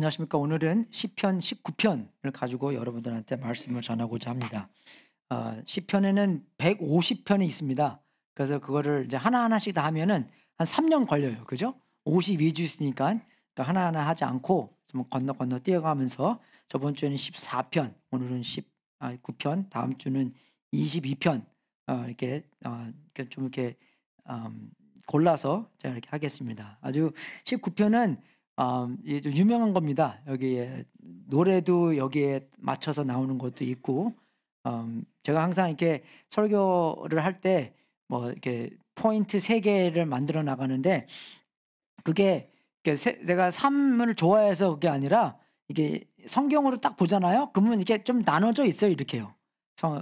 안녕하십니까. 오늘은 시편 19편을 가지고 여러분들한테 말씀을 전하고자 합니다. 어, 시편에는 150편이 있습니다. 그래서 그거를 이제 하나하나씩 다 하면은 한 3년 걸려요. 그죠? 52주니까 그러니까 하나하나 하지 않고 좀 건너 건너 뛰어가면서 저번 주에는 14편, 오늘은 19편, 아, 다음 주는 22편 어, 이렇게, 어, 이렇게 좀 이렇게 음, 골라서 제가 이렇게 하겠습니다. 아주 19편은 어, 이게 좀 유명한 겁니다. 여기에 노래도 여기에 맞춰서 나오는 것도 있고 어, 제가 항상 이렇게 설교를 할 때 뭐 이렇게 포인트 세 개를 만들어 나가는데 그게 세, 내가 삶을 좋아해서 그게 아니라 이게 성경으로 딱 보잖아요. 그러면 이게 렇좀 나눠져 있어요. 이렇게요.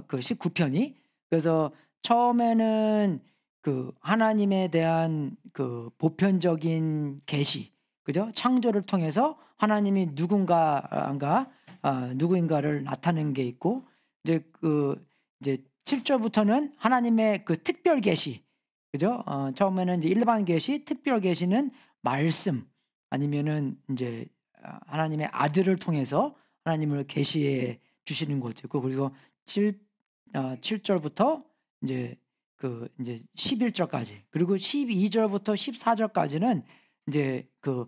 그 19편이. 그래서 처음에는 그 하나님에 대한 그 보편적인 계시 그죠? 창조를 통해서 하나님이 누군가가 아, 아, 누구인가를 나타낸 게 있고 이제 그 이제 7절부터는 하나님의 그 특별 계시 그죠? 어, 처음에는 이제 일반 계시, 특별 계시는 말씀 아니면은 이제 아, 하나님의 아들을 통해서 하나님을 계시해 주시는 것도 있고 그, 그리고 7 어, 7절부터 이제 그 이제 11절까지 그리고 12절부터 14절까지는 이제 그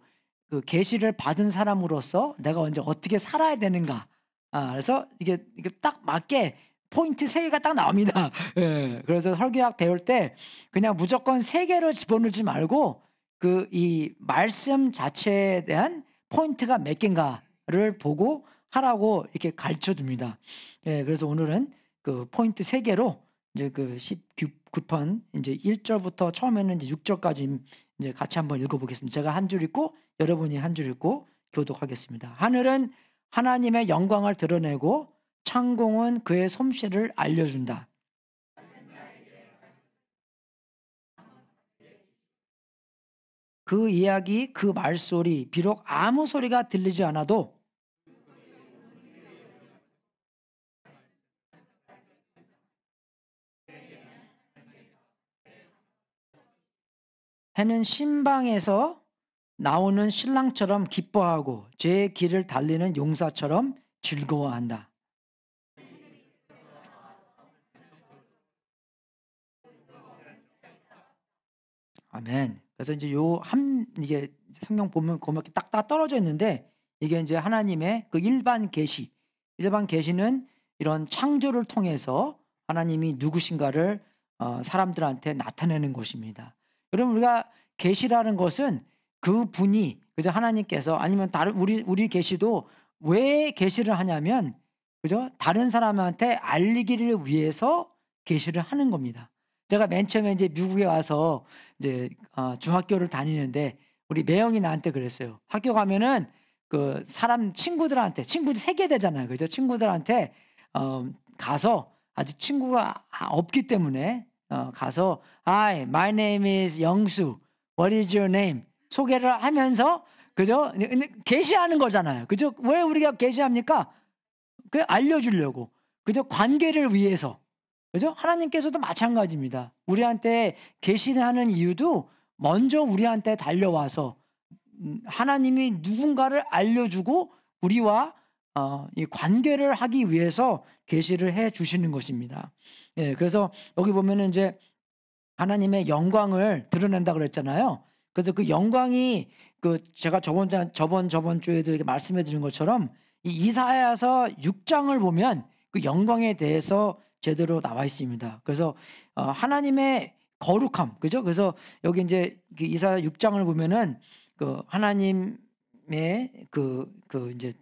그 계시를 받은 사람으로서 내가 언제 어떻게 살아야 되는가. 아, 그래서 이게, 이게 딱 맞게 포인트 세 개가 딱 나옵니다. 예, 그래서 설교학 배울 때 그냥 무조건 세 개를 집어넣지 말고 그 이 말씀 자체에 대한 포인트가 몇 개인가를 보고 하라고 이렇게 가르쳐 줍니다. 예, 그래서 오늘은 그 포인트 세 개로 이제 그 19편 이제 1절부터 처음에는 이제 6절까지 이제 같이 한번 읽어보겠습니다. 제가 한 줄 읽고 여러분이 한 줄 읽고 교독하겠습니다. 하늘은 하나님의 영광을 드러내고 창공은 그의 솜씨를 알려준다. 그 이야기, 그 말소리, 비록 아무 소리가 들리지 않아도 해는 신방에서 나오는 신랑처럼 기뻐하고 제 길을 달리는 용사처럼 즐거워한다. 아멘. 그래서 이제 요한 이게 성경 보면 고맙게 딱딱 떨어져 있는데 이게 이제 하나님의 그 일반 계시. 일반 계시는 이런 창조를 통해서 하나님이 누구신가를 어, 사람들한테 나타내는 것입니다. 여러분 우리가 계시라는 것은 그 분이 그죠 하나님께서 아니면 다른 우리 우리 계시도 왜 계시를 하냐면 그죠 다른 사람한테 알리기를 위해서 계시를 하는 겁니다. 제가 맨 처음에 이제 미국에 와서 이제 어, 중학교를 다니는데 우리 매영이 나한테 그랬어요. 학교 가면은 그 사람 친구들한테 친구들 세개 되잖아요. 그죠? 친구들한테 어 가서 아직 친구가 없기 때문에 어 가서 I my name is 영수. What is your name? 소개를 하면서 그죠? 계시하는 네, 거잖아요. 그죠? 왜 우리가 계시합니까? 그 알려주려고. 그죠? 관계를 위해서. 그죠? 하나님께서도 마찬가지입니다. 우리한테 계시하는 이유도 먼저 우리한테 달려와서 음, 하나님이 누군가를 알려주고 우리와 어, 이 관계를 하기 위해서 계시를 해 주시는 것입니다. 예, 그래서 여기 보면은 이제 하나님의 영광을 드러낸다 그랬잖아요. 그래서 그 영광이 그 제가 저번 저번 저번 주에도 이렇게 말씀해 드린 것처럼 이 이사야서 6장을 보면 그 영광에 대해서 제대로 나와 있습니다. 그래서 어 하나님의 거룩함, 그죠? 그래서 여기 이제 그 이사 6장을 보면은 그 하나님의 그, 그 이제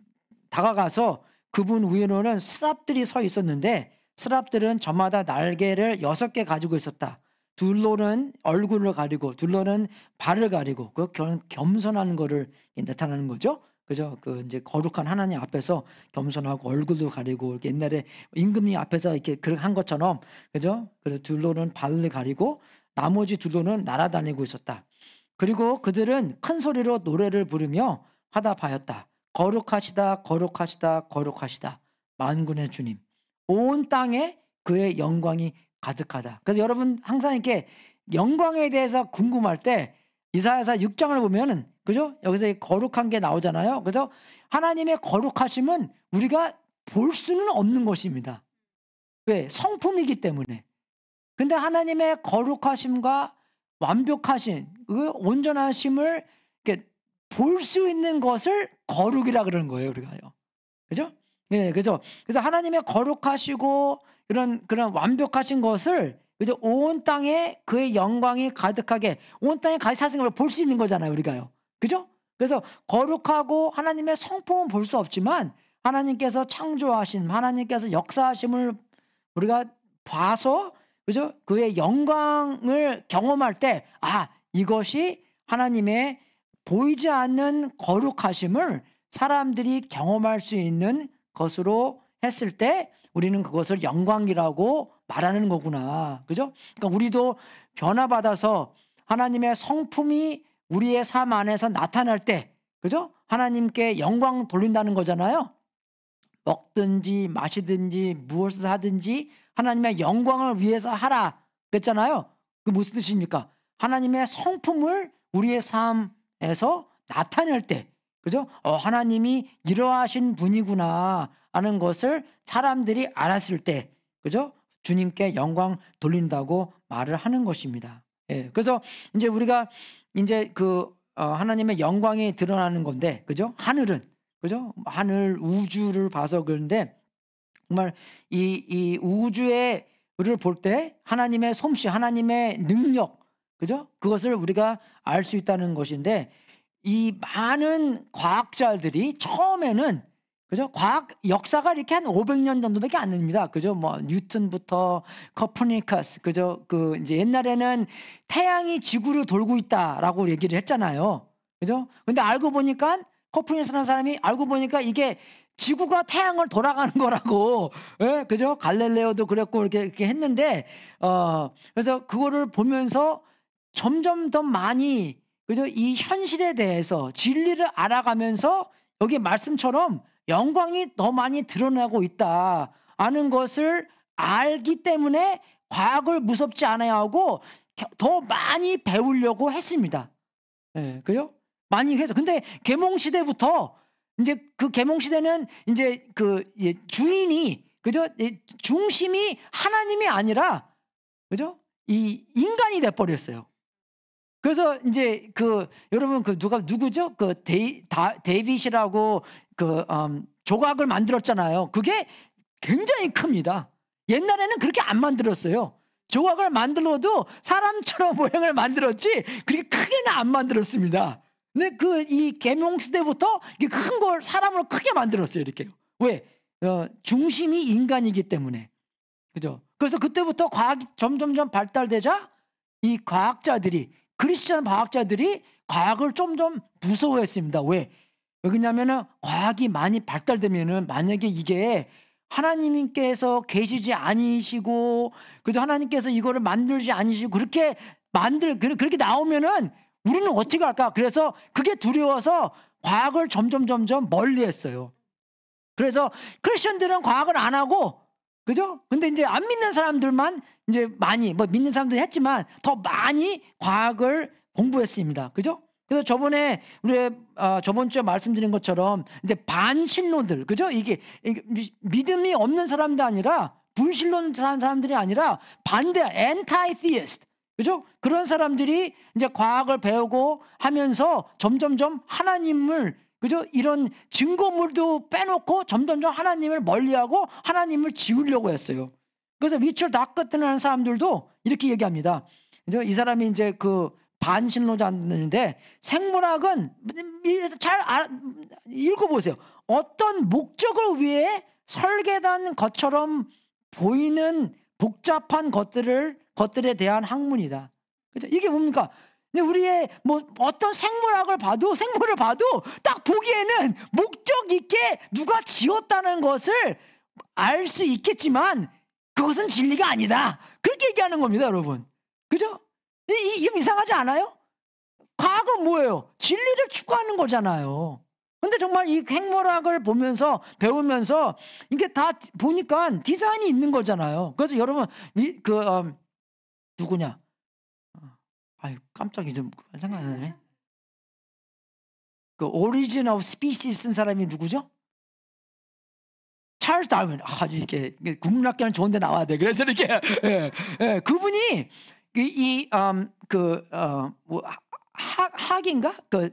다가가서 그분 위로는 스랍들이 서 있었는데 스랍들은 저마다 날개를 여섯 개 가지고 있었다. 둘로는 얼굴을 가리고 둘로는 발을 가리고 그 겸손한 거를 나타나는 거죠. 그죠? 그 이제 거룩한 하나님 앞에서 겸손하고 얼굴도 가리고 옛날에 임금님 앞에서 이렇게 그한 것처럼 그죠? 그래서 둘로는 발을 가리고 나머지 둘로는 날아다니고 있었다. 그리고 그들은 큰 소리로 노래를 부르며 화답하였다. 거룩하시다, 거룩하시다, 거룩하시다. 만군의 주님. 온 땅에 그의 영광이 가득하다. 그래서 여러분 항상 이렇게 영광에 대해서 궁금할 때 이사야서 6장을 보면은 그죠? 여기서 거룩한 게 나오잖아요. 그래서 하나님의 거룩하심은 우리가 볼 수는 없는 것입니다. 왜? 성품이기 때문에. 근데 하나님의 거룩하심과 완벽하신 그 온전하심을 이렇게 볼수 있는 것을 거룩이라 그러는 거예요, 우리가요. 그죠? 네, 그죠? 그래서 하나님의 거룩하시고 그런 그런 완벽하신 것을 이제 온 땅에 그의 영광이 가득하게 온 땅에 가득 차신 걸볼수 있는 거잖아요 우리가요 그죠 그래서 거룩하고 하나님의 성품은 볼 수 없지만 하나님께서 창조하신 하나님께서 역사하심을 우리가 봐서 그죠 그의 영광을 경험할 때아 이것이 하나님의 보이지 않는 거룩하심을 사람들이 경험할 수 있는 것으로 했을 때 우리는 그것을 영광이라고 말하는 거구나. 그죠? 그러니까 우리도 변화받아서 하나님의 성품이 우리의 삶 안에서 나타날 때, 그죠? 하나님께 영광 돌린다는 거잖아요. 먹든지 마시든지 무엇을 하든지 하나님의 영광을 위해서 하라 그랬잖아요. 그 무슨 뜻입니까? 하나님의 성품을 우리의 삶에서 나타낼 때 그죠? 어, 하나님이 이러하신 분이구나 하는 것을 사람들이 알았을 때, 그죠? 주님께 영광 돌린다고 말을 하는 것입니다. 예. 그래서 이제 우리가 이제 그 어, 하나님의 영광이 드러나는 건데, 그죠? 하늘은, 그죠? 하늘 우주를 봐서 그런데 정말 이, 이 우주의 우리를 볼 때 하나님의 솜씨, 하나님의 능력, 그죠? 그것을 우리가 알 수 있다는 것인데 이 많은 과학자들이 처음에는 그죠? 과학 역사가 이렇게 한 500년 정도밖에 안 됩니다. 그죠? 뭐 뉴턴부터 코프니커스 그죠? 그 이제 옛날에는 태양이 지구를 돌고 있다라고 얘기를 했잖아요. 그죠? 근데 알고 보니까 코프니커스라는 사람이 알고 보니까 이게 지구가 태양을 돌아가는 거라고, 예? 그죠? 갈릴레오도 그랬고 이렇게, 이렇게 했는데 어 그래서 그거를 보면서 점점 더 많이 그죠? 이 현실에 대해서 진리를 알아가면서 여기 말씀처럼 영광이 더 많이 드러나고 있다 하는 것을 알기 때문에 과학을 무섭지 않아야 하고 더 많이 배우려고 했습니다. 예, 네, 그죠? 많이 해서 근데 계몽 시대부터 이제 그 계몽 시대는 이제 그 예, 주인이 그죠? 중심이 하나님이 아니라 그죠? 이 인간이 돼 버렸어요. 그래서 이제 그 여러분 그 누가 누구죠? 그 데이, 다, 데이빗이라고 그 음, 조각을 만들었잖아요. 그게 굉장히 큽니다. 옛날에는 그렇게 안 만들었어요. 조각을 만들어도 사람처럼 모양을 만들었지 그렇게 크게는 안 만들었습니다. 근데 그이 개몽 시대부터 큰걸 사람으로 크게 만들었어요. 이렇게 왜 어, 중심이 인간이기 때문에 그죠? 그래서 그때부터 과학이 점점점 발달되자 이 과학자들이 그리스천 과학자들이 과학을 좀좀 무서워했습니다. 왜? 왜냐면 과학이 많이 발달되면은 만약에 이게 하나님께서 계시지 아니시고 그래도 하나님께서 이거를 만들지 아니시고 그렇게 만들 그렇게 나오면은 우리는 어떻게 할까? 그래서 그게 두려워서 과학을 점점 점점 멀리했어요. 그래서 크리스천들은 과학을 안 하고 그죠? 근데 이제 안 믿는 사람들만 이제 많이 뭐 믿는 사람도 했지만 더 많이 과학을 공부했습니다. 그죠? 그래서 저번에 우리 아, 저번 주에 말씀드린 것처럼 이제 반신론들 그죠? 이게, 이게 믿음이 없는 사람도 아니라 분신론 사람들이 아니라 반대 엔타이티스트 그죠? 그런 사람들이 이제 과학을 배우고 하면서 점점점 하나님을 그죠? 이런 증거물도 빼놓고 점점점 하나님을 멀리하고 하나님을 지우려고 했어요. 그래서 위를다끝내는 사람들도 이렇게 얘기합니다. 그죠? 이 사람이 이제 그 반신론자인데 생물학은 잘 아, 읽어보세요. 어떤 목적을 위해 설계단 것처럼 보이는 복잡한 것들을 것들에 대한 학문이다. 그죠? 이게 뭡니까? 우리의 뭐 어떤 생물학을 봐도 생물을 봐도 딱 보기에는 목적 있게 누가 지었다는 것을 알 수 있겠지만 그것은 진리가 아니다. 그렇게 얘기하는 겁니다, 여러분. 그죠? 이게 이상하지 않아요? 과거 뭐예요? 진리를 추구하는 거잖아요. 근데 정말 이행물학을 보면서 배우면서 이게 다 보니까 디자인이 있는 거잖아요. 그래서 여러분 이그 음, 누구냐 아유 깜짝이 좀 생각 나네. 네. 그 오리진 오브 스피시 쓴 사람이 누구죠? 찰스 다윈 아, 아주 이렇게 국문학계는 좋은데 나와야 돼. 그래서 이렇게 예, 예, 그분이 그 이그어 음, 어, 뭐, 학인가 그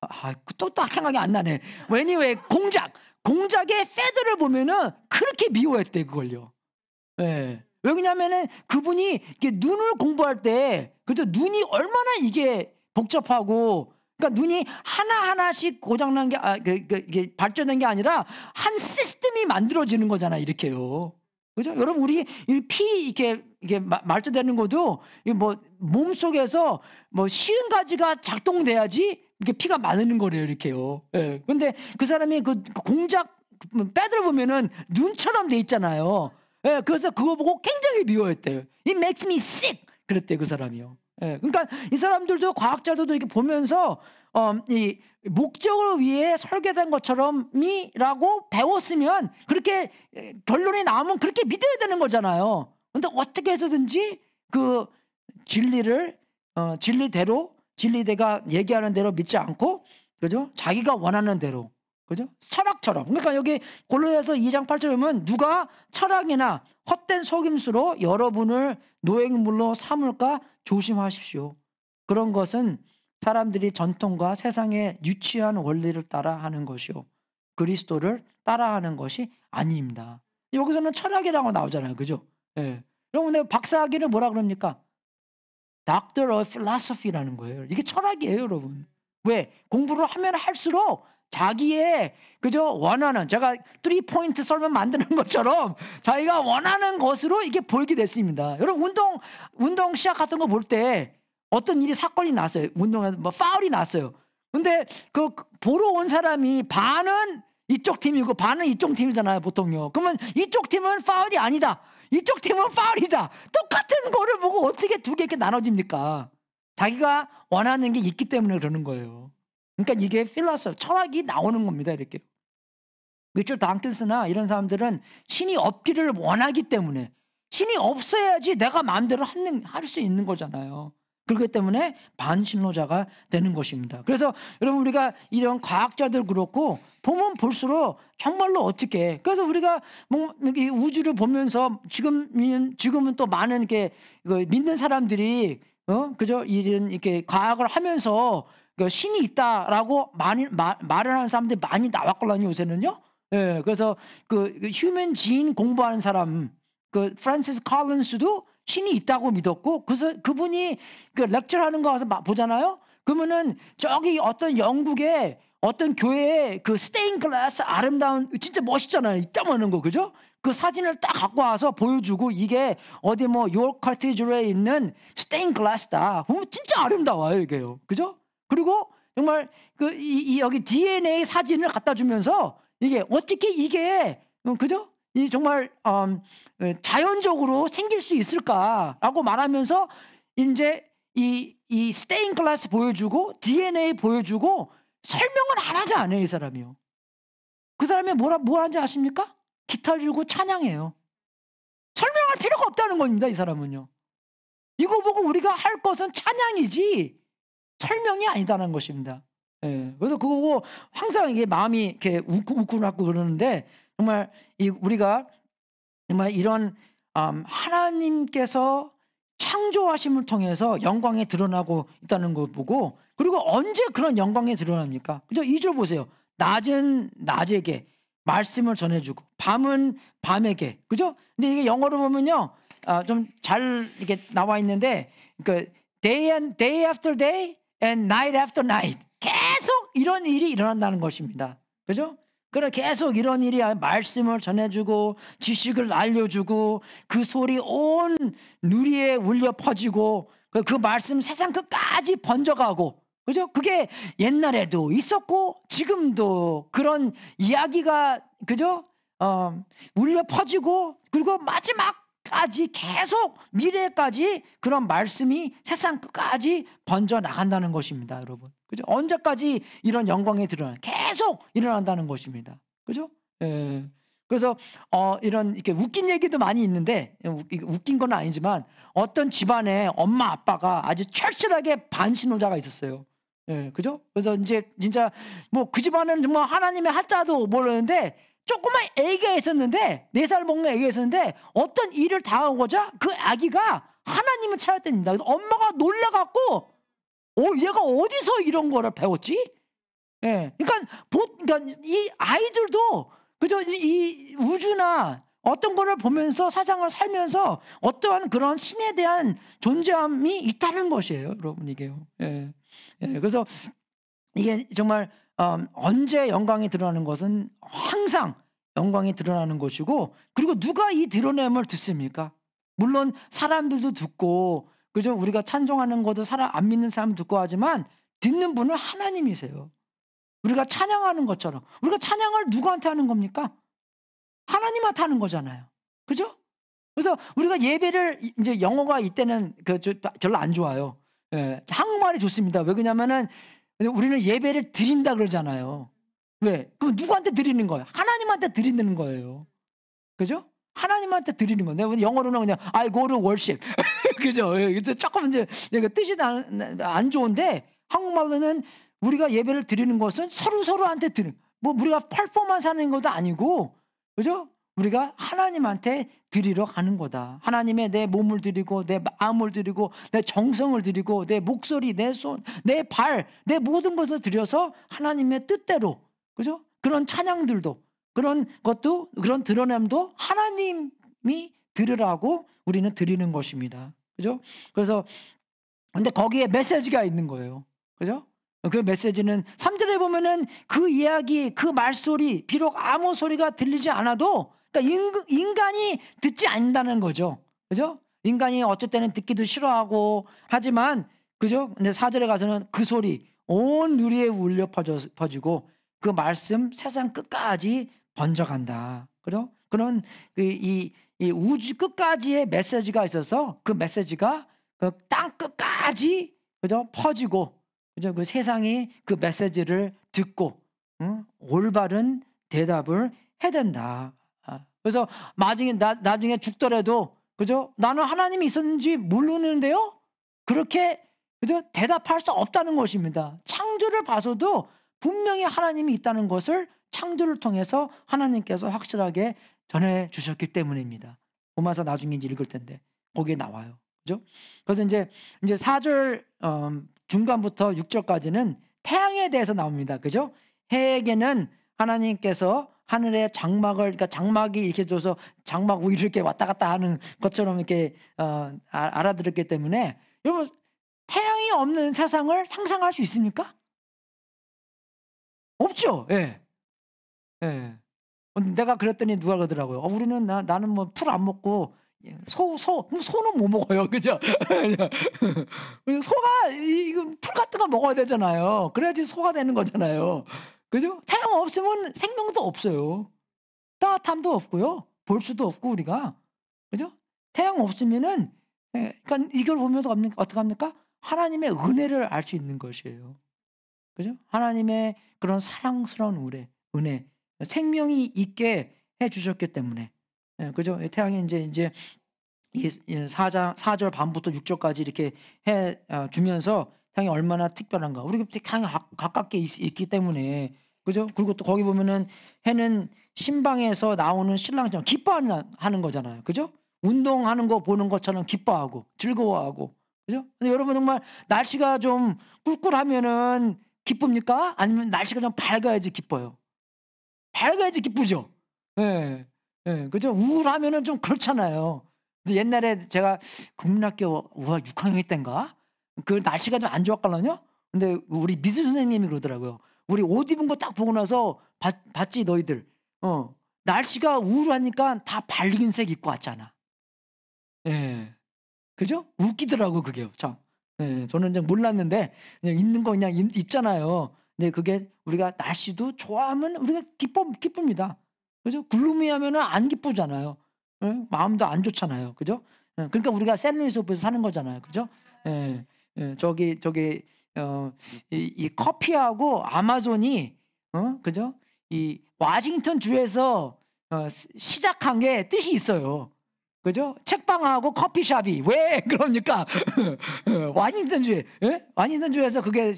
아, 또 생각이 안 나네. 왜냐왜 공작 공작의 패드를 보면은 그렇게 미워했대 그걸요. 예. 왜냐면은 그분이 이게 눈을 공부할 때그래도 눈이 얼마나 이게 복잡하고 그러니까 눈이 하나하나씩 고장난 게, 아, 그, 그, 이게 발전된 게 아니라 한 시스템이 만들어지는 거잖아, 이렇게요. 그죠? 여러분, 우리 이 피, 이렇게, 이게 말자되는 것도 뭐 몸속에서 뭐 쉬운 가지가 작동돼야지 이게 피가 많는 거래요, 이렇게요. 예. 근데 그 사람이 그, 그 공작 그, 뭐, 빼들어 보면은 눈처럼 돼 있잖아요. 예, 그래서 그거 보고 굉장히 미워했대요. 이 makes me sick. 그랬대 그 사람이요. 예, 그러니까 이 사람들도 과학자들도 이렇게 보면서 어, 이 목적을 위해 설계된 것처럼이라고 배웠으면 그렇게 결론이 나오면 그렇게 믿어야 되는 거잖아요. 근데 어떻게 해서든지 그 진리를 어, 진리대로 진리대가 얘기하는 대로 믿지 않고 그죠? 자기가 원하는 대로 그죠? 철학처럼. 그러니까 여기 골로에서 2장 8절 에 보면 누가 철학이나 헛된 속임수로 여러분을 노예물로 삼을까 조심하십시오. 그런 것은 사람들이 전통과 세상의 유치한 원리를 따라 하는 것이요. 그리스도를 따라 하는 것이 아닙니다. 여기서는 철학이라고 나오잖아요. 그죠? 예. 여러분, 내박사학위는 뭐라 그럽니까? Doctor of Philosophy라는 거예요. 이게 철학이에요, 여러분. 왜? 공부를 하면 할수록 자기의 그죠 원하는 제가 3 포인트 설명 만드는 것처럼 자기가 원하는 것으로 이게 보이게 됐습니다. 여러분 운동 운동 시작 같은 거 볼 때 어떤 일이 사건이 났어요. 운동에 뭐 파울이 났어요. 근데 그 보러 온 사람이 반은 이쪽 팀이고 반은 이쪽 팀이잖아요, 보통요. 그러면 이쪽 팀은 파울이 아니다. 이쪽 팀은 파울이다. 똑같은 거를 보고 어떻게 두 개 이렇게 나눠집니까? 자기가 원하는 게 있기 때문에 그러는 거예요. 그러니까 이게 필라서 철학이 나오는 겁니다. 이렇게. 리처 당킨스나 이런 사람들은 신이 없기를 원하기 때문에 신이 없어야지 내가 마음대로 할 수 있는 거잖아요. 그렇기 때문에 반신로자가 되는 것입니다. 그래서 여러분 우리가 이런 과학자들 그렇고 보면 볼수록 정말로 어떻게 그래서 우리가 뭐이렇 우주를 보면서 지금은 지금은 또 많은 게 그 믿는 사람들이 어 그죠 이런 이렇게 과학을 하면서 그 신이 있다라고 많이 마, 말을 하는 사람들이 많이 나왔거든요 요새는요. 예, 그래서 그, 휴먼 그 지인 공부하는 사람 그 프란시스 칼런스도 신이 있다고 믿었고 그래서 그분이 그 렉처를 하는 거 가서 보잖아요. 그러면은 저기 어떤 영국의 어떤 교회의 그 스테인 글라스 아름다운 진짜 멋있잖아요. 이따만한 거 그죠? 그 사진을 딱 갖고 와서 보여주고 이게 어디 뭐 요크 카티즈에 있는 스테인 글라스다. 보면 진짜 아름다워요 이게요. 그죠? 그리고 정말 그 이, 이 여기 DNA 사진을 갖다 주면서 이게 어떻게 이게 어, 그죠? 이 정말 음, 예, 자연적으로 생길 수 있을까라고 말하면서 이제 이, 이 스테인 글라스 보여주고 DNA 보여주고 설명을 안 하지 않아요, 이 사람이요. 그 사람이 뭐라, 뭐 하는지 아십니까? 기타 들고 찬양해요. 설명할 필요가 없다는 겁니다, 이 사람은요. 이거 보고 우리가 할 것은 찬양이지 설명이 아니다는 것입니다. 예, 그래서 그거고 항상 이게 마음이 이렇게 웃고 웃고 그러는데 정말 이 우리가 정말 이런 음, 하나님께서 창조하심을 통해서 영광에 드러나고 있다는 걸 보고 그리고 언제 그런 영광에 드러납니까? 그죠? 2절 보세요. 낮은 낮에게 말씀을 전해주고 밤은 밤에게 그죠? 근데 이게 영어로 보면요 아, 좀잘 이렇게 나와 있는데 그 day and day after day and night after night 계속 이런 일이 일어난다는 것입니다. 그죠? 그래 계속 이런 일이 말씀을 전해주고 지식을 알려주고 그 소리 온 누리에 울려 퍼지고 그, 그 말씀 세상 끝까지 번져가고 그죠? 그게 옛날에도 있었고 지금도 그런 이야기가 그죠? 어, 울려 퍼지고 그리고 마지막 까지 계속 미래까지 그런 말씀이 세상 끝까지 번져 나간다는 것입니다, 여러분. 그죠? 언제까지 이런 영광이 드러나 계속 일어난다는 것입니다. 그죠? 예. 그래서 어 이런 이렇게 웃긴 얘기도 많이 있는데 예, 웃긴 건 아니지만 어떤 집안에 엄마 아빠가 아주 철실하게 반신호자가 있었어요. 예, 그죠? 그래서 이제 진짜 뭐 그 집안은 정말 하나님의 한자도 모르는데 조그만 애기가 있었는데 네 살 먹는 애기가 있었는데 어떤 일을 당하고자 그 아기가 하나님을 찾아다니다 엄마가 놀라갖고 어 얘가 어디서 이런 거를 배웠지? 예, 그러니까 보, 그러니까 이 아이들도 그죠 이, 이 우주나 어떤 거를 보면서 사상을 살면서 어떠한 그런 신에 대한 존재함이 있다는 것이에요, 여러분 이게요. 예, 예 그래서 이게 정말 음, 언제 영광이 드러나는 것은 항상 영광이 드러나는 것이고 그리고 누가 이 드러냄을 듣습니까? 물론 사람들도 듣고 그죠? 우리가 찬송하는 것도 사람 안 믿는 사람 듣고 하지만 듣는 분은 하나님이세요. 우리가 찬양하는 것처럼 우리가 찬양을 누구한테 하는 겁니까? 하나님한테 하는 거잖아요. 그죠? 그래서 우리가 예배를 이제 영어가 이때는 그 별로 안 좋아요. 예, 한국말이 좋습니다. 왜 그러냐면은 우리는 예배를 드린다 그러잖아요. 왜? 그럼 누구한테 드리는 거예요? 하나님한테 드리는 거예요. 그죠? 하나님한테 드리는 건데 영어로는 그냥 I go to worship. 그죠? 예, 조금 이제 뜻이 안, 좋은데 한국말로는 우리가 예배를 드리는 것은 서로 서로한테 드는 뭐 우리가 퍼포먼스 하는 것도 아니고 그죠? 우리가 하나님한테 드리러 가는 거다. 하나님의 내 몸을 드리고 내 마음을 드리고 내 정성을 드리고 내 목소리, 내 손, 내 발, 내 모든 것을 드려서 하나님의 뜻대로 그죠? 그런 찬양들도 그런 것도 그런 드러냄도 하나님이 드리라고 우리는 드리는 것입니다. 그죠? 그래서 근데 거기에 메시지가 있는 거예요. 그죠? 그 메시지는 3절에 보면은 그 이야기, 그 말소리, 비록 아무 소리가 들리지 않아도 그러니까 인간이 듣지 않는다는 거죠. 그죠? 인간이 어쩔 때는 듣기도 싫어하고 하지만 그죠? 근데 사절에 가서는 그 소리 온 누리에 울려 퍼지고 그 말씀 세상 끝까지 번져간다. 그죠? 그런 그이 이 우주 끝까지의 메시지가 있어서 그 메시지가 그땅 끝까지 그죠? 퍼지고 그죠? 그 세상이 그 메시지를 듣고 응? 올바른 대답을 해야 된다. 그래서 나중에, 나, 나중에 죽더라도 그죠? 나는 하나님이 있었는지 모르는데요. 그렇게 그죠? 대답할 수 없다는 것입니다. 창조를 봐서도 분명히 하나님이 있다는 것을 창조를 통해서 하나님께서 확실하게 전해 주셨기 때문입니다. 보면서 나중에 이제 읽을 텐데 거기에 나와요. 그죠? 그래서 이제 이제 4절 음, 어, 중간부터 6절까지는 태양에 대해서 나옵니다. 그죠? 해에게는 하나님께서 하늘에 장막을 그러니까 장막이 이렇게 줘서 장막 우위를 이렇게 왔다 갔다 하는 것처럼 이렇게 어, 아, 알아들었기 때문에 여러분 태양이 없는 세상을 상상할 수 있습니까? 없죠. 예. 예. 내가 그랬더니 누가 그러더라고요. 어, 우리는 나, 나는 뭐 풀 안 먹고 소, 소, 소는 못 뭐 먹어요. 그죠? 소가, 이, 이풀 같은 거 먹어야 되잖아요. 그래야지 소가 되는 거잖아요. 그죠? 태양 없으면 생명도 없어요. 따뜻함도 없고요. 볼 수도 없고 우리가. 그죠? 태양 없으면은 예, 그러니까 이걸 보면서 어떻게 합니까? 하나님의 은혜를 알 수 있는 것이에요. 그죠? 하나님의 그런 사랑스러운 은혜, 은혜, 생명이 있게 해 주셨기 때문에. 예, 그죠? 태양이 이제 이제 사장 4절 반부터 6절까지 이렇게 해 어, 주면서 태양이 얼마나 특별한가. 우리 태양이 가깝게 있, 기 때문에 그죠? 그리고 또 거기 보면은 해는 신방에서 나오는 신랑처럼 기뻐하는 거잖아요. 그죠? 운동하는 거 보는 것처럼 기뻐하고 즐거워하고. 그죠? 근데 여러분 정말 날씨가 좀 꿀꿀하면은 기쁩니까? 아니면 날씨가 좀 밝아야지 기뻐요. 밝아야지 기쁘죠. 예. 예. 그죠? 우울하면은 좀 그렇잖아요. 근데 옛날에 제가 국민학교 우와 6학년 때인가? 그 날씨가 좀 안 좋았거든요. 근데 우리 미술 선생님이 그러더라고요. 우리 옷 입은 거 딱 보고 나서 봤, 지 너희들. 어. 날씨가 우울하니까 다 밝은색 입고 왔잖아. 예. 그죠? 웃기더라고 그게 참. 예, 저는 그냥 몰랐는데 그냥 있는 거 그냥 입, 입잖아요. 근데 그게 우리가 날씨도 좋아하면 우리가 기쁨 기쁩니다. 그죠? 글루미하면은 안 기쁘잖아요. 예? 마음도 안 좋잖아요. 그죠? 예, 그러니까 우리가 샌루이스에서 사는 거잖아요. 그죠? 예, 예, 저기 저기 어, 이, 이 커피하고 아마존이 어? 그죠? 이 와싱턴 주에서 어, 시작한 게 뜻이 있어요. 그죠? 책방하고 커피숍이 왜 그럽니까? 와싱턴 주에 예? 와싱턴 주에서 그게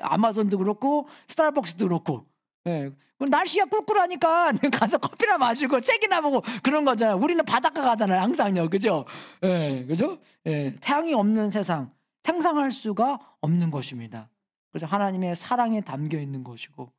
아마존도 그렇고 스타벅스도 그렇고 예. 날씨가 꿀꿀하니까 가서 커피나 마시고 책이나 보고 그런 거잖아요. 우리는 바닷가 가잖아요. 항상요. 그죠? 예. 그죠? 예. 태양이 없는 세상. 상상할 수가 없는 것입니다. 그래서 하나님의 사랑이 담겨 있는 것이고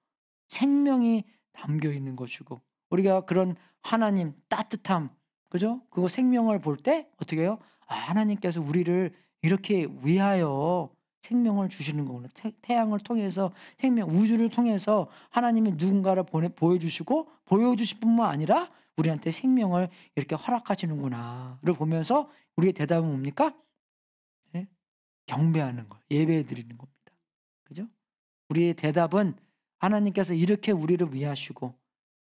생명이 담겨 있는 것이고 우리가 그런 하나님 따뜻함 그죠? 그 생명을 볼 때 어떻게 해요? 아, 하나님께서 우리를 이렇게 위하여 생명을 주시는 거구나. 태, 양을 통해서 생명 우주를 통해서 하나님이 누군가를 보내, 보여주시고 보여주실 뿐만 아니라 우리한테 생명을 이렇게 허락하시는구나를 보면서 우리의 대답은 뭡니까? 경배하는 것, 예배해 드리는 겁니다. 그죠? 우리의 대답은 하나님께서 이렇게 우리를 위하시고,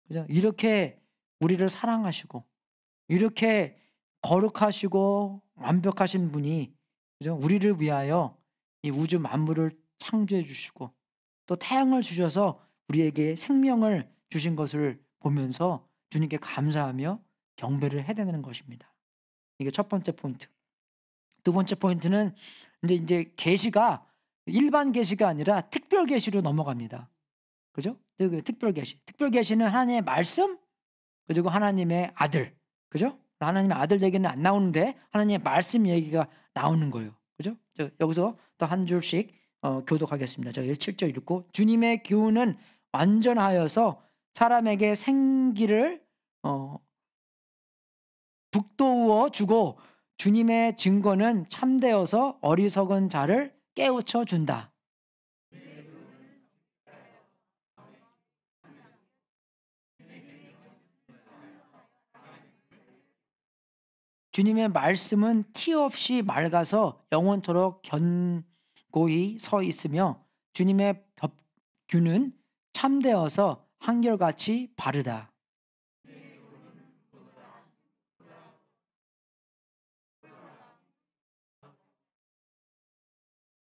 그죠? 이렇게 우리를 사랑하시고, 이렇게 거룩하시고 완벽하신 분이 그죠? 우리를 위하여 이 우주 만물을 창조해 주시고 또 태양을 주셔서 우리에게 생명을 주신 것을 보면서 주님께 감사하며 경배를 해야 되는 것입니다. 이게 첫 번째 포인트. 두 번째 포인트는 이제 이제 계시가 일반 계시가 아니라 특별 계시로 넘어갑니다. 그죠? 네, 그 특별 계시. 특별 계시는 하나님의 말씀 그리고 하나님의 아들. 그죠? 하나님의 아들 얘기는 안 나오는데 하나님의 말씀 얘기가 나오는 거예요. 그죠? 여기서 또 한 줄씩 어, 교독하겠습니다. 저 7절 읽고 주님의 교훈은 완전하여서 사람에게 생기를 어, 북돋워 주고 주님의 증거는 참되어서 어리석은 자를 깨우쳐 준다. 주님의 말씀은 티 없이 맑아서 영원토록 견고히 서 있으며 주님의 법규는 참되어서 한결같이 바르다.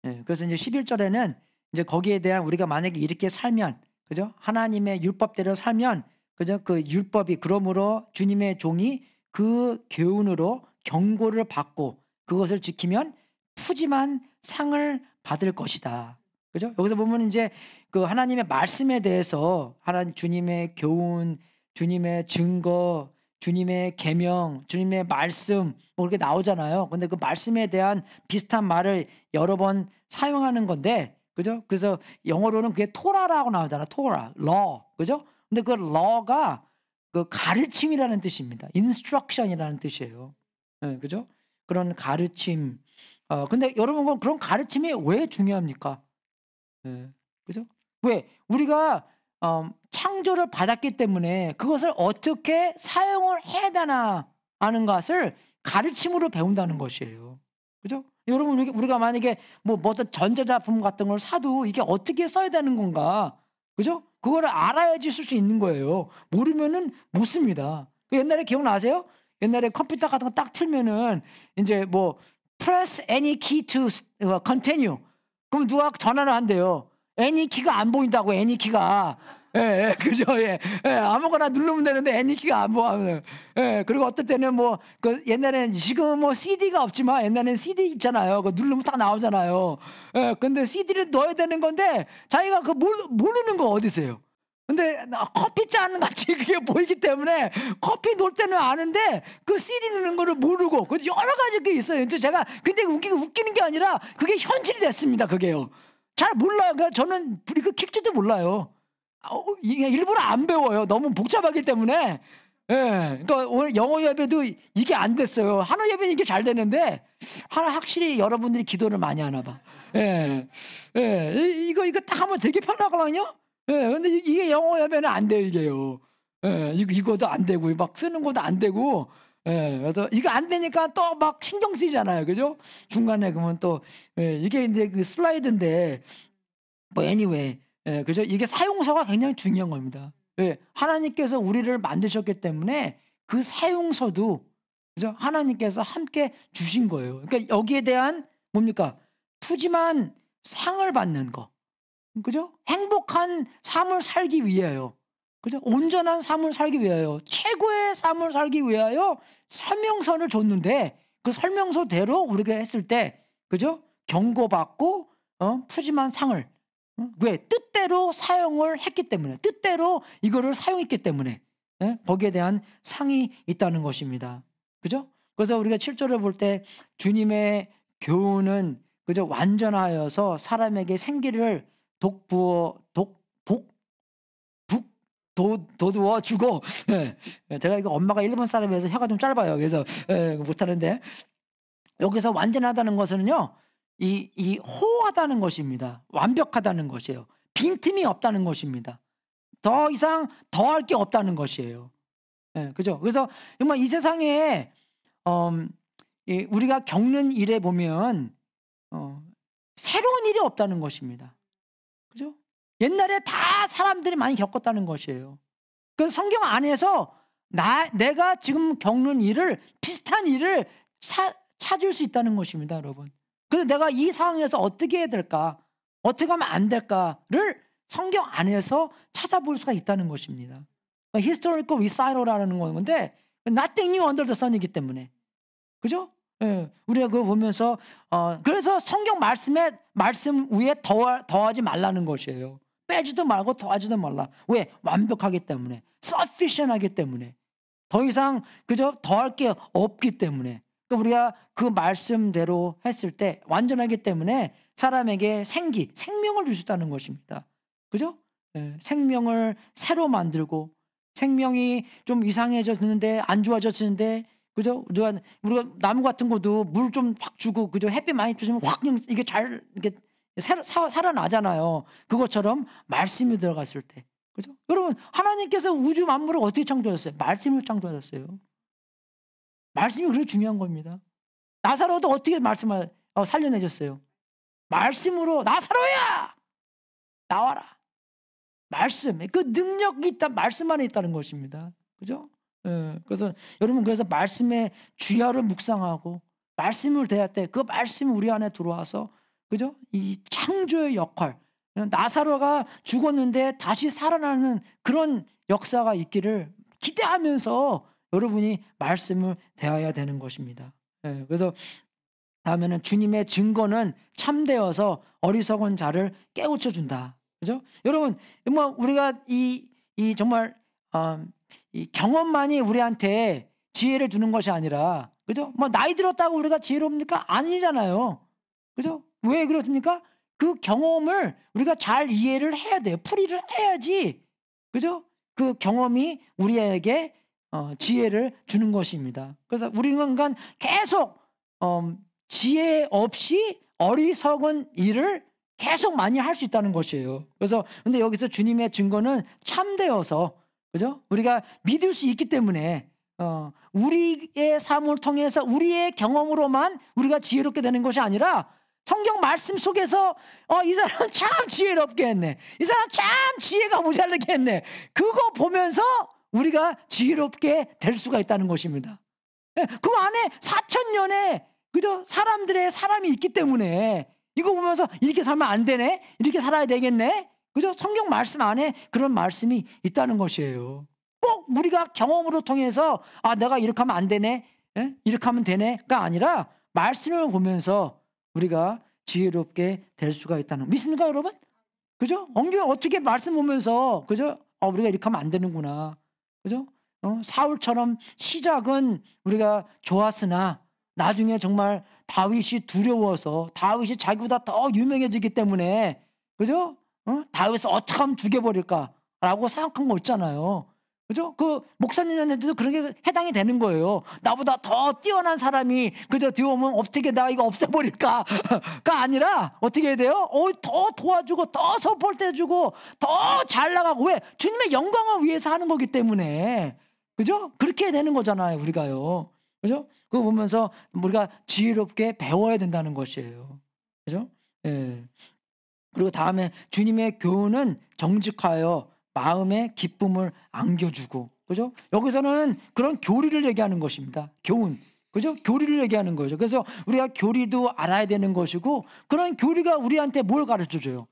예, 그래서 이제 11절에는 이제 거기에 대한 우리가 만약에 이렇게 살면 그죠? 하나님의 율법대로 살면 그죠? 그 율법이 그러므로 주님의 종이 그 교훈으로 경고를 받고 그것을 지키면 푸짐한 상을 받을 것이다. 그죠? 여기서 보면 이제 그 하나님의 말씀에 대해서 하나님 주님의 교훈, 주님의 증거, 주님의 계명, 주님의 말씀 뭐 이렇게 나오잖아요. 근데 그 말씀에 대한 비슷한 말을 여러 번 사용하는 건데 그죠? 그래서 영어로는 그게 토라라고 나오잖아. 토라, l 그죠? 근데 그 l 가그 가르침이라는 뜻입니다. 인스트럭션이라는 뜻이에요. 네, 그죠? 그런 가르침. 어, 근데 여러분 그럼 가르침이 왜 중요합니까? 네, 그죠? 왜 우리가 어, 창조를 받았기 때문에 그것을 어떻게 사용을 해야 되나 하는 것을 가르침으로 배운다는 것이에요. 그죠? 여러분 우리가 만약에 뭐, 뭐 어떤 전자제품 같은 걸 사도 이게 어떻게 써야 되는 건가? 그죠? 그거를 알아야지 쓸 수 있는 거예요. 모르면은 못 씁니다. 그 옛날에 기억나세요? 옛날에 컴퓨터 같은 거 딱 틀면은 이제 뭐 press any key to 어, continue. 그럼 누가 전화를 한대요. 애니키가 안 보인다고 애니키가 예, 예, 그죠? 예, 예, 아무거나 누르면 되는데 애니키가 안 보면. 예, 그리고 어떨 때는 뭐, 그옛날에는 지금 뭐 CD가 없지만 옛날에는 CD 있잖아요. 그 누르면 다 나오잖아요. 예, 근데 CD를 넣어야 되는 건데 자기가 그 모르, 모르는 거 어디세요? 근데 커피 짜는 같이 그게 보이기 때문에 커피 놓을 때는 아는데 그 CD 넣는 거를 모르고 그 여러 가지 게 있어요. 이제 제가 근데 웃기 웃기는 게 아니라 그게 현실이 됐습니다. 그게요. 잘 몰라요. 그러니까 저는 브리그 킥지도 몰라요. 아, 어, 일부러 안 배워요. 너무 복잡하기 때문에. 예. 그러니까 오늘 영어 예배도 이게 안 됐어요. 하나 예배는 이게 잘 되는데 하나 확실히 여러분들이 기도를 많이 하나 봐. 예. 예. 이거 이거 딱 하면 되게 편하거든요. 예. 근데 이게 영어 예배는 안 돼요, 이게요. 예. 이거도 안 되고 막 쓰는 것도 안 되고 예, 그래서 이거 안 되니까 또 막 신경 쓰이잖아요. 그죠? 중간에 그러면 또, 예, 이게 이제 그 슬라이드인데, 뭐, anyway. 예, 그죠? 이게 사용서가 굉장히 중요한 겁니다. 예, 하나님께서 우리를 만드셨기 때문에 그 사용서도, 그죠? 하나님께서 함께 주신 거예요. 그러니까 여기에 대한 뭡니까? 푸짐한 상을 받는 거. 그죠? 행복한 삶을 살기 위해요. 그죠? 온전한 삶을 살기 위하여 최고의 삶을 살기 위하여 설명서를 줬는데 그 설명서대로 우리가 했을 때 그죠? 경고받고 어? 푸짐한 상을 어? 왜 뜻대로 사용을 했기 때문에 뜻대로 이거를 사용했기 때문에 예? 거기에 대한 상이 있다는 것입니다. 그죠? 그래서 우리가 7절을 볼 때 주님의 교훈은 그저 완전하여서 사람에게 생기를 독부어 독 도, 도두어 주고 예. 예, 제가 이거 엄마가 일본 사람이라서 혀가 좀 짧아요. 그래서 예, 못하는데 여기서 완전하다는 것은요 이, 이 호하다는 것입니다. 완벽하다는 것이에요. 빈틈이 없다는 것입니다. 더 이상 더할 게 없다는 것이에요. 예, 그죠? 그래서 정말 이 세상에 음, 이 우리가 겪는 일에 보면 어, 새로운 일이 없다는 것입니다. 그죠? 옛날에 다 사람들이 많이 겪었다는 것이에요. 그 성경 안에서 나, 내가 지금 겪는 일을 비슷한 일을 사, 찾을 수 있다는 것입니다, 여러분. 그래서 내가 이 상황에서 어떻게 해야 될까? 어떻게 하면 안 될까를 성경 안에서 찾아볼 수가 있다는 것입니다. 그러니까 h i s t o 라는 건데 nothing new under the sun이기 때문에 그죠? 예, 우리가 그거 보면서 어, 그래서 성경 말씀에 말씀 위에 더 더하지 말라는 것이에요. 빼지도 말고 더하지도 말라. 왜? 완벽하기 때문에. sufficient하기 때문에. 더 이상 그저 더할 게 없기 때문에. 그러니까 우리가 그 말씀대로 했을 때 완전하기 때문에 사람에게 생기, 생명을 주셨다는 것입니다. 그죠? 예, 생명을 새로 만들고 생명이 좀 이상해졌는데 안 좋아졌는데 그죠? 우리가, 우리가 나무 같은 것도 물 좀 확 주고 그죠? 햇빛 많이 주시면 확 이게 잘 이게 살, 사, 살아나잖아요. 그것처럼 말씀이 들어갔을 때. 그죠? 여러분, 하나님께서 우주 만물을 어떻게 창조하셨어요? 말씀을 창조하셨어요. 말씀이 그렇게 중요한 겁니다. 나사로도 어떻게 말씀을 어, 살려내셨어요? 말씀으로 나사로야! 나와라. 말씀. 그 능력이 있다, 말씀 안에 있다는 것입니다. 그죠? 예, 그래서 여러분 그래서 말씀의 주야를 묵상하고 말씀을 대할 때 그 말씀이 우리 안에 들어와서 그죠? 이 창조의 역할. 나사로가 죽었는데 다시 살아나는 그런 역사가 있기를 기대하면서 여러분이 말씀을 대해야 되는 것입니다. 예, 그래서 다음에는 주님의 증거는 참되어서 어리석은 자를 깨우쳐 준다. 그죠? 여러분, 뭐 우리가 이, 이 정말 어, 이 경험만이 우리한테 지혜를 주는 것이 아니라, 그죠? 뭐 나이 들었다고 우리가 지혜롭니까? 아니잖아요. 그죠? 왜 그렇습니까? 그 경험을 우리가 잘 이해를 해야 돼요. 풀이를 해야지. 그죠? 그 경험이 우리에게 어, 지혜를 주는 것입니다. 그래서 우리는 간 계속 어, 지혜 없이 어리석은 일을 계속 많이 할 수 있다는 것이에요. 그래서 근데 여기서 주님의 증거는 참되어서 그죠? 우리가 믿을 수 있기 때문에 어, 우리의 삶을 통해서 우리의 경험으로만 우리가 지혜롭게 되는 것이 아니라 성경 말씀 속에서 어, 이 사람 참 지혜롭게 했네. 이 사람 참 지혜가 모자르게 했네. 그거 보면서 우리가 지혜롭게 될 수가 있다는 것입니다. 예, 그 안에 4천 년의 그죠 사람들의 사람이 있기 때문에 이거 보면서 이렇게 살면 안 되네. 이렇게 살아야 되겠네. 그죠 성경 말씀 안에 그런 말씀이 있다는 것이에요. 꼭 우리가 경험으로 통해서 아 내가 이렇게 하면 안 되네. 예? 이렇게 하면 되네가 아니라 말씀을 보면서 우리가 지혜롭게 될 수가 있다는 믿습니까 여러분? 그죠? 엉겨 어떻게 말씀 보면서 그죠? 어, 우리가 이렇게 하면 안 되는구나. 그죠? 어, 사울처럼 시작은 우리가 좋았으나 나중에 정말 다윗이 두려워서 다윗이 자기보다 더 유명해지기 때문에 그죠? 어? 다윗을 어떻게 하면 죽여버릴까라고 생각한 거 있잖아요. 그죠? 그 목사님한테도 그런 게 해당이 되는 거예요. 나보다 더 뛰어난 사람이 그저 뛰어오면 어떻게 나 이거 없애버릴까가 아니라 어떻게 해야 돼요? 어, 더 도와주고 더 서포트해주고 더 잘 나가고 왜 주님의 영광을 위해서 하는 거기 때문에 그죠? 그렇게 되는 거잖아요 우리가요. 그죠? 그거 보면서 우리가 지혜롭게 배워야 된다는 것이에요. 그죠? 예. 그리고 다음에 주님의 교훈은 정직하여 마음의 기쁨을 안겨주고 그죠? 여기서는 그런 교리를 얘기하는 것입니다. 교훈. 그죠? 교리를 얘기하는 거죠. 그래서 우리가 교리도 알아야 되는 것이고 그런 교리가 우리한테 뭘 가르쳐 줘요?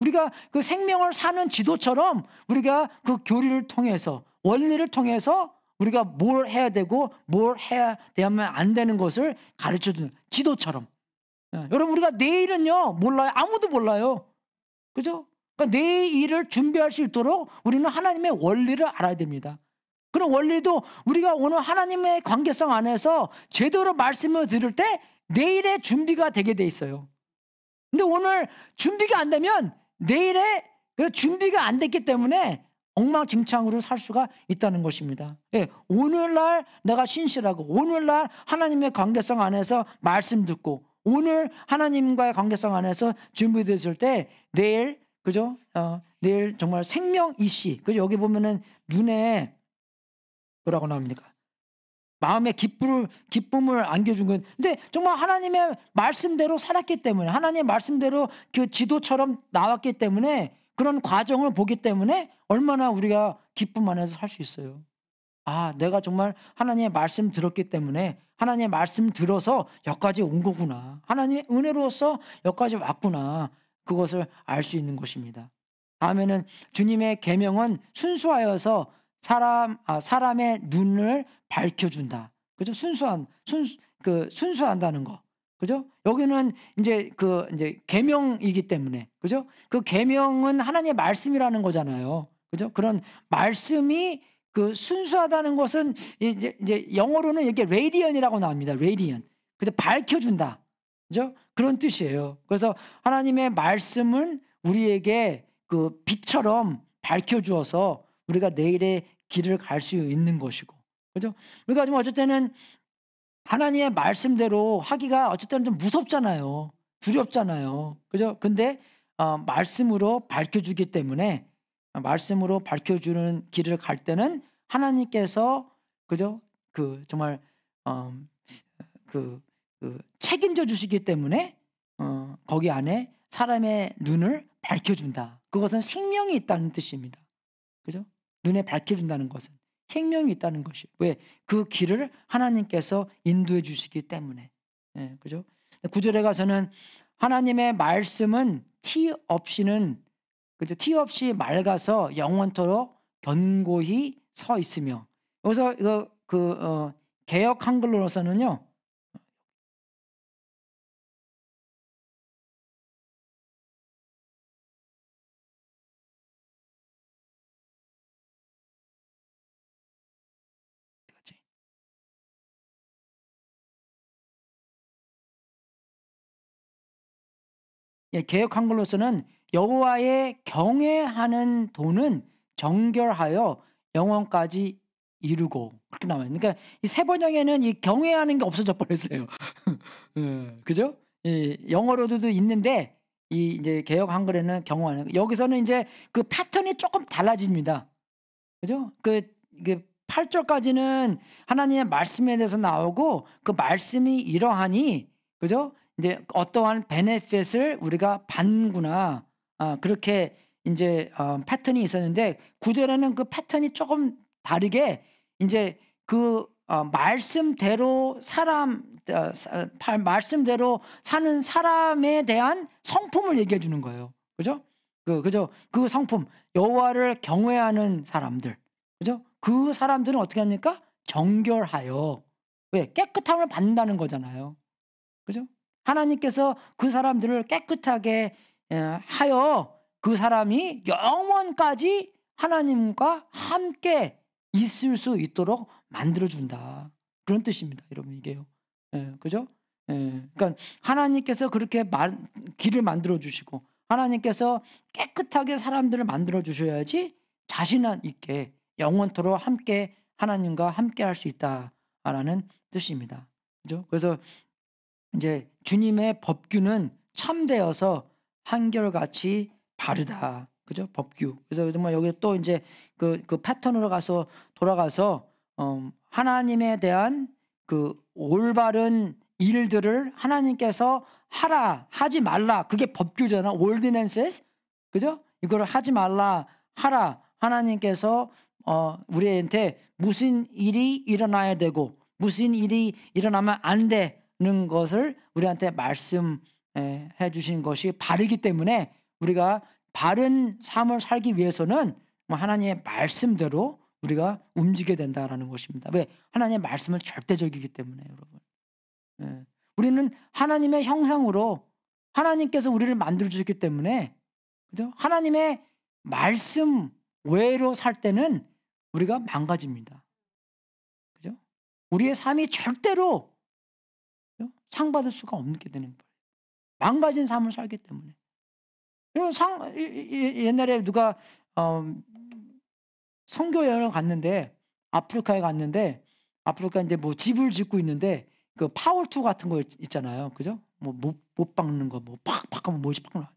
우리가 그 생명을 사는 지도처럼 우리가 그 교리를 통해서 원리를 통해서 우리가 뭘 해야 되고 뭘 해야 되면 안 되는 것을 가르쳐 주는 지도처럼. 예. 여러분 우리가 내일은요 몰라요. 아무도 몰라요. 그죠? 그러니까 내 일을 준비할 수 있도록 우리는 하나님의 원리를 알아야 됩니다. 그런 원리도 우리가 오늘 하나님의 관계성 안에서 제대로 말씀을 들을 때 내일의 준비가 되게 돼 있어요. 근데 오늘 준비가 안 되면 내일의 그 준비가 안 됐기 때문에 엉망진창으로 살 수가 있다는 것입니다. 예, 오늘날 내가 신실하고 오늘날 하나님의 관계성 안에서 말씀 듣고 오늘 하나님과의 관계성 안에서 준비됐을 때 내일 그죠? 어, 내일 정말 생명 이씨. 그 여기 보면은 눈에 뭐라고 나옵니까? 마음의 기쁨을 기쁨을 안겨준 건. 근데 정말 하나님의 말씀대로 살았기 때문에 하나님의 말씀대로 그 지도처럼 나왔기 때문에 그런 과정을 보기 때문에 얼마나 우리가 기쁨 안에서 살 수 있어요. 아, 내가 정말 하나님의 말씀 들었기 때문에 하나님의 말씀 들어서 여기까지 온 거구나. 하나님의 은혜로서 여기까지 왔구나. 그것을 알 수 있는 것입니다. 다음에는 주님의 계명은 순수하여서 사람 아, 사람의 눈을 밝혀준다. 그죠? 순수한 순 그 순수한다는 거. 그죠? 여기는 이제 그 이제 계명이기 때문에 그죠? 그 계명은 하나님의 말씀이라는 거잖아요. 그죠? 그런 말씀이 그 순수하다는 것은 이제, 이제 영어로는 이렇게 레디언이라고 나옵니다. 레디언. 그래 밝혀준다. 그죠? 그런 뜻이에요. 그래서 하나님의 말씀을 우리에게 그 빛처럼 밝혀 주어서 우리가 내일의 길을 갈 수 있는 것이고. 그죠? 우리가 그러니까 좀 어쨌든 하나님의 말씀대로 하기가 어쨌든 좀 무섭잖아요. 두렵잖아요. 그죠? 근데 어, 말씀으로 밝혀 주기 때문에 말씀으로 밝혀 주는 길을 갈 때는 하나님께서 그죠? 그 정말 어, 그그 책임져 주시기 때문에 어, 거기 안에 사람의 눈을 밝혀준다. 그것은 생명이 있다는 뜻입니다. 그죠? 눈에 밝혀준다는 것은 생명이 있다는 것이 왜그 길을 하나님께서 인도해 주시기 때문에 예, 그죠? 구절에 가서는 하나님의 말씀은 티 없이는 그죠? 티 없이 맑아서 영원토록 견고히 서 있으며 여기서 이거 그 어, 개역 한글로서는요 예, 개혁 한글로서는 여호와의 경외하는 돈은 정결하여 영원까지 이루고 그렇게 나와요. 그러니까 이세 번역에는 이 경외하는 게 없어져 버렸어요. 예, 그죠? 예, 영어로도 있는데 이 이제 개혁 한글에는 경외하는 여기서는 이제 그 패턴이 조금 달라집니다. 그죠? 그, 그 8절까지는 하나님의 말씀에 대해서 나오고 그 말씀이 이러하니 그죠? 이제 어떠한 베네핏을 우리가 받는구나. 아, 그렇게 이제 어, 패턴이 있었는데 구절에는 그 패턴이 조금 다르게 이제 그 어, 말씀대로 사람 어, 사, 말씀대로 사는 사람에 대한 성품을 얘기해 주는 거예요. 그죠? 그 그죠? 그 성품 여호와를 경외하는 사람들. 그죠? 그 사람들은 어떻게 합니까? 정결하여 왜 깨끗함을 받는다는 거잖아요. 그죠? 하나님께서 그 사람들을 깨끗하게 어, 하여 그 사람이 영원까지 하나님과 함께 있을 수 있도록 만들어준다. 그런 뜻입니다. 여러분, 이게요. 예, 그죠? 예, 그러니까 하나님께서 그렇게 길을 만들어주시고 하나님께서 깨끗하게 사람들을 만들어주셔야지 자신한 있게 영원토록 함께 하나님과 함께 할 수 있다라는 뜻입니다. 그죠? 그래서 이제 주님의 법규는 참되어서 한결같이 바르다. 그죠? 법규. 그래서 정 여기 또 이제 그, 그 패턴으로 가서 돌아가서, 어, 하나님에 대한 그 올바른 일들을 하나님께서 하라, 하지 말라. 그게 법규잖아. o r d i n 그죠? 이걸 하지 말라, 하라. 하나님께서 어, 우리한테 무슨 일이 일어나야 되고, 무슨 일이 일어나면 안 돼. 는 것을 우리한테 말씀해 주신 것이 바르기 때문에 우리가 바른 삶을 살기 위해서는 뭐 하나님의 말씀대로 우리가 움직여야 된다라는 것입니다. 왜? 하나님의 말씀은 절대적이기 때문에 여러분. 예. 우리는 하나님의 형상으로 하나님께서 우리를 만들어 주셨기 때문에 그죠? 하나님의 말씀 외로 살 때는 우리가 망가집니다. 그죠? 우리의 삶이 절대로 상 받을 수가 없게 되는 거예요. 망가진 삶을 살기 때문에. 여러분 상 옛날에 누가 어, 성교 여행을 갔는데 아프리카에 갔는데 아프리카 이제 뭐 집을 짓고 있는데 그 파월투 같은 거 있잖아요. 그죠? 뭐못 못 박는 거뭐 팍팍 하면 뭐지 팍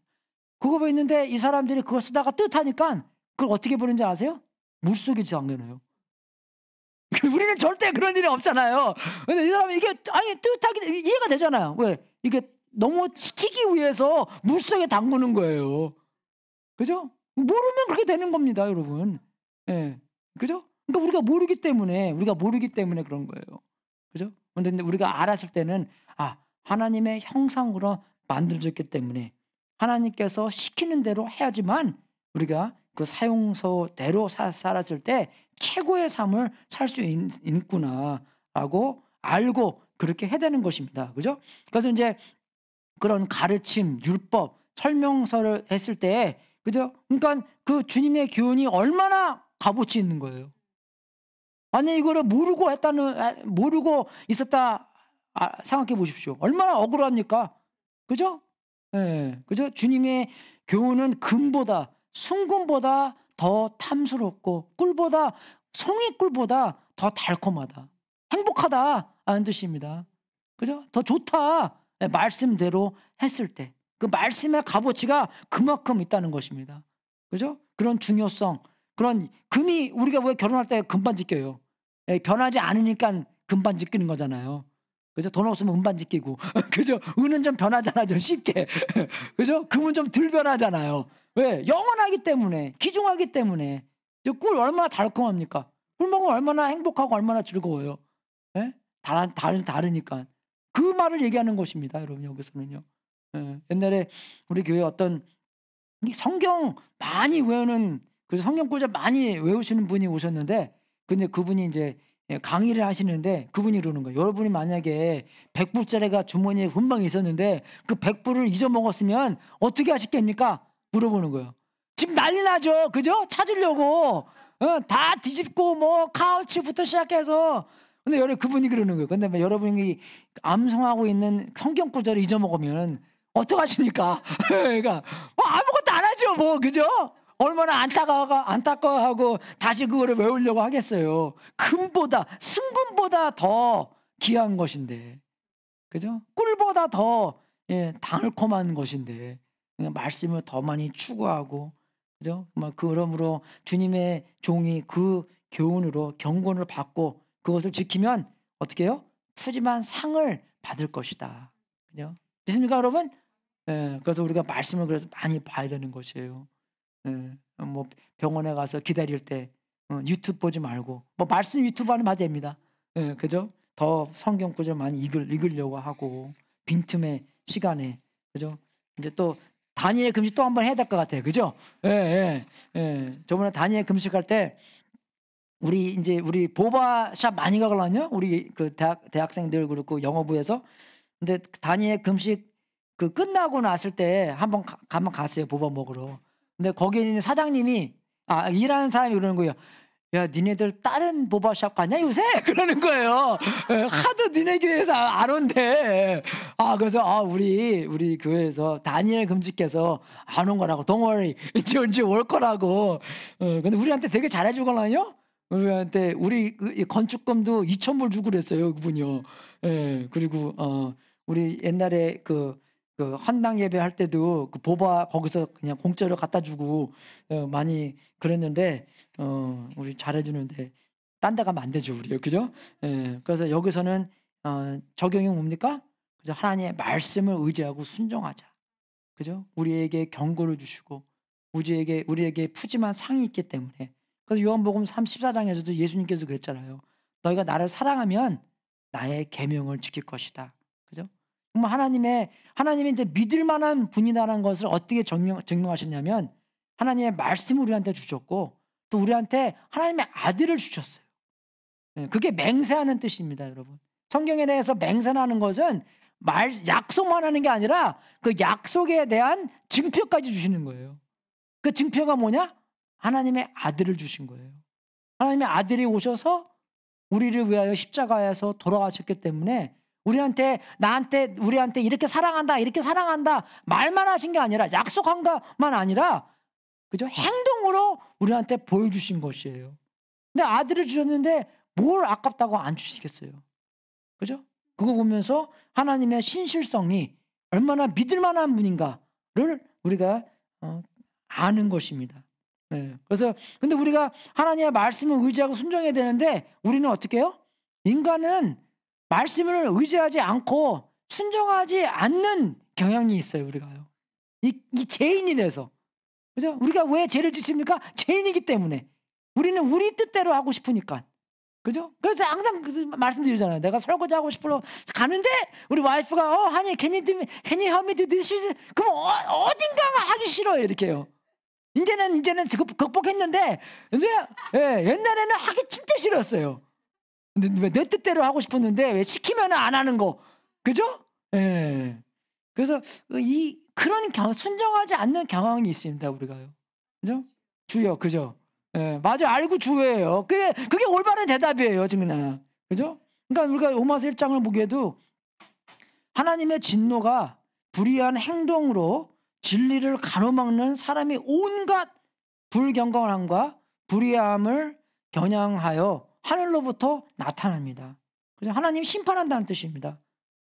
그거 보이는데 뭐 이 사람들이 그걸 쓰다가 뜻하니까 그걸 어떻게 보는지 아세요? 물속에 잠겨놔요. 우리는 절대 그런 일이 없잖아요. 근데 이 사람이 이게 아니 뜻하게 이해가 되잖아요. 왜 이게 너무 지키기 위해서 물속에 담그는 거예요. 그죠? 모르면 그렇게 되는 겁니다, 여러분. 예. 그죠? 그러니까 우리가 모르기 때문에 우리가 모르기 때문에 그런 거예요. 그죠? 근데 우리가 알았을 때는 아 하나님의 형상으로 만들어졌기 때문에 하나님께서 시키는 대로 해야지만 우리가 그 사용서대로 사, 살았을 때 최고의 삶을 살 수 있구나라고 알고 그렇게 해야 되는 것입니다. 그죠? 그래서 이제 그런 가르침, 율법, 설명서를 했을 때 그죠? 그러니까 그 주님의 교훈이 얼마나 값어치 있는 거예요. 아니 이거를 모르고 했다는 아, 모르고 있었다 아, 생각해 보십시오. 얼마나 억울합니까? 그죠? 예, 네, 그죠? 주님의 교훈은 금보다 순금보다 더 탐스럽고 꿀보다 송이 꿀보다 더 달콤하다. 행복하다. 라는 뜻입니다. 그죠? 더 좋다. 예, 말씀대로 했을 때. 그 말씀의 값어치가 그만큼 있다는 것입니다. 그죠? 그런 중요성. 그런 금이 우리가 왜 결혼할 때 금반지 껴요? 예, 변하지 않으니까 금반지 끼는 거잖아요. 그죠? 돈 없으면 은반지 끼고. 그죠? 은은 좀 변하잖아, 좀 쉽게. 그죠? 금은 좀 덜 변하잖아요. 왜? 영원하기 때문에, 기중하기 때문에. 꿀 얼마나 달콤합니까? 꿀 먹으면 얼마나 행복하고 얼마나 즐거워요. 예? 다른, 다른, 다르니까. 그 말을 얘기하는 것입니다, 여러분, 여기서는요. 예. 옛날에 우리 교회 어떤 성경 많이 외우는, 그성경구자 많이 외우시는 분이 오셨는데, 근데 그분이 이제 예, 강의를 하시는데 그분이 이러는 거예요. 여러분이 만약에 100불짜리가 주머니에 분명이 있었는데 그 100불을 잊어먹었으면 어떻게 하셨겠습니까? 물어보는 거예요. 지금 난리 나죠. 그죠? 찾으려고. 어, 다 뒤집고 뭐 카우치부터 시작해서 근데 여러 그분이 그러는 거예요. 근데 뭐 여러분이 암송하고 있는 성경 구절을 잊어먹으면 어떡하십니까? 그러니까 뭐 아무것도 안 하죠, 뭐 그죠? 얼마나 안타까워 안타까워하고 다시 그거를 외우려고 하겠어요. 금보다 승금보다 더 귀한 것인데, 그죠? 꿀보다 더 예, 달콤한 것인데 그러니까 말씀을 더 많이 추구하고 그죠? 막 뭐 그러므로 주님의 종이 그 교훈으로 경고를 받고 그것을 지키면 어떻게 해요? 푸짐한 상을 받을 것이다. 그죠? 믿습니까, 여러분? 예, 그래서 우리가 말씀을 그래서 많이 봐야 되는 것이에요. 예, 뭐 병원에 가서 기다릴 때 어, 유튜브 보지 말고 뭐 말씀 유튜브 하면 됩니다. 예, 그죠? 더 성경 구절 많이 읽을, 읽으려고 하고 빈틈의 시간에 그죠? 이제 또 다니엘 금식 또 한번 해야 될 것 같아요. 그죠? 예, 예, 예. 저번에 다니엘 금식할 때 우리 이제 우리 보바샵 많이 가거든요. 우리 그 대학 대학생들 그렇고 영어부에서 근데 다니엘 금식 그 끝나고 났을 때 한번 가면 갔어요 보바 먹으러. 근데 거기 있는 사장님이 아 일하는 사람이 그러는 거예요. 야 니네들 다른 보바샵 가냐 요새 그러는 거예요. 예, 하도 니네 교회에서 아, 안 온대. 아 그래서 아 우리 우리 교회에서 다니엘 금지께서 안 온 거라고 동월이 이제 언제 올 거라고. 어, 근데 우리한테 되게 잘해주거든요. 우리한테 우리 그, 건축금도 2천 불 주고 그랬어요 그분이요. 예 그리고 어 우리 옛날에 그그 한당 그 예배할 때도 그 보바 거기서 그냥 공짜로 갖다 주고 어, 많이 그랬는데 어, 우리 잘해주는데 딴데 가면 안 되죠 우리요, 그죠? 예, 그래서 여기서는 어, 적용이 뭡니까? 그죠? 하나님의 말씀을 의지하고 순종하자. 그죠? 우리에게 경고를 주시고 우리에게 우리에게 푸짐한 상이 있기 때문에 그래서 요한복음 34장에서도 예수님께서 그랬잖아요. 너희가 나를 사랑하면 나의 계명을 지킬 것이다. 그죠? 정말 하나님의 하나님이 이제 믿을 만한 분이라는 것을 어떻게 증명, 증명하셨냐면 하나님의 말씀을 우리한테 주셨고 또 우리한테 하나님의 아들을 주셨어요. 예, 그게 맹세하는 뜻입니다, 여러분. 성경에 대해서 맹세하는 것은 말 약속만 하는 게 아니라 그 약속에 대한 증표까지 주시는 거예요. 그 증표가 뭐냐? 하나님의 아들을 주신 거예요. 하나님의 아들이 오셔서 우리를 위하여 십자가에서 돌아가셨기 때문에 우리한테 나한테 우리한테 이렇게 사랑한다 이렇게 사랑한다 말만 하신 게 아니라 약속한 것만 아니라 그죠? 행동으로 우리한테 보여주신 것이에요. 근데 아들을 주셨는데 뭘 아깝다고 안 주시겠어요? 그죠? 그거 보면서 하나님의 신실성이 얼마나 믿을 만한 분인가를 우리가 어, 아는 것입니다. 네. 그래서 근데 우리가 하나님의 말씀을 의지하고 순종해야 되는데 우리는 어떻게 해요? 인간은 말씀을 의지하지 않고 순종하지 않는 경향이 있어요, 우리가요. 이, 이 죄인이 돼서. 그죠? 우리가 왜 죄를 짓습니까? 죄인이기 때문에. 우리는 우리 뜻대로 하고 싶으니까. 그죠? 그래서 항상 그래서 말씀드리잖아요. 내가 설거지 하고 싶으러 가는데 우리 와이프가 어 하니 괜히 좀 괜히 하면 드시 그럼 어, 어딘가 하기 싫어요 이렇게요. 이제는 이제는 그, 극복했는데 이제 예, 옛날에는 하기 진짜 싫었어요. 근데 내 뜻대로 하고 싶었는데 왜 시키면 안 하는 거 그죠? 예. 그래서 그 이 그런 경, 순정하지 않는 경향이 있습니다 우리가요. 그죠? 주여 그죠? 예, 맞아 알고 주예요. 그게 그게 올바른 대답이에요 지금 그죠? 그러니까 우리가 로마서 1장을 보게도 하나님의 진노가 불의한 행동으로 진리를 가로막는 사람이 온갖 불경건함과 불의함을 겨냥하여 하늘로부터 나타납니다. 그래 하나님 심판한다는 뜻입니다.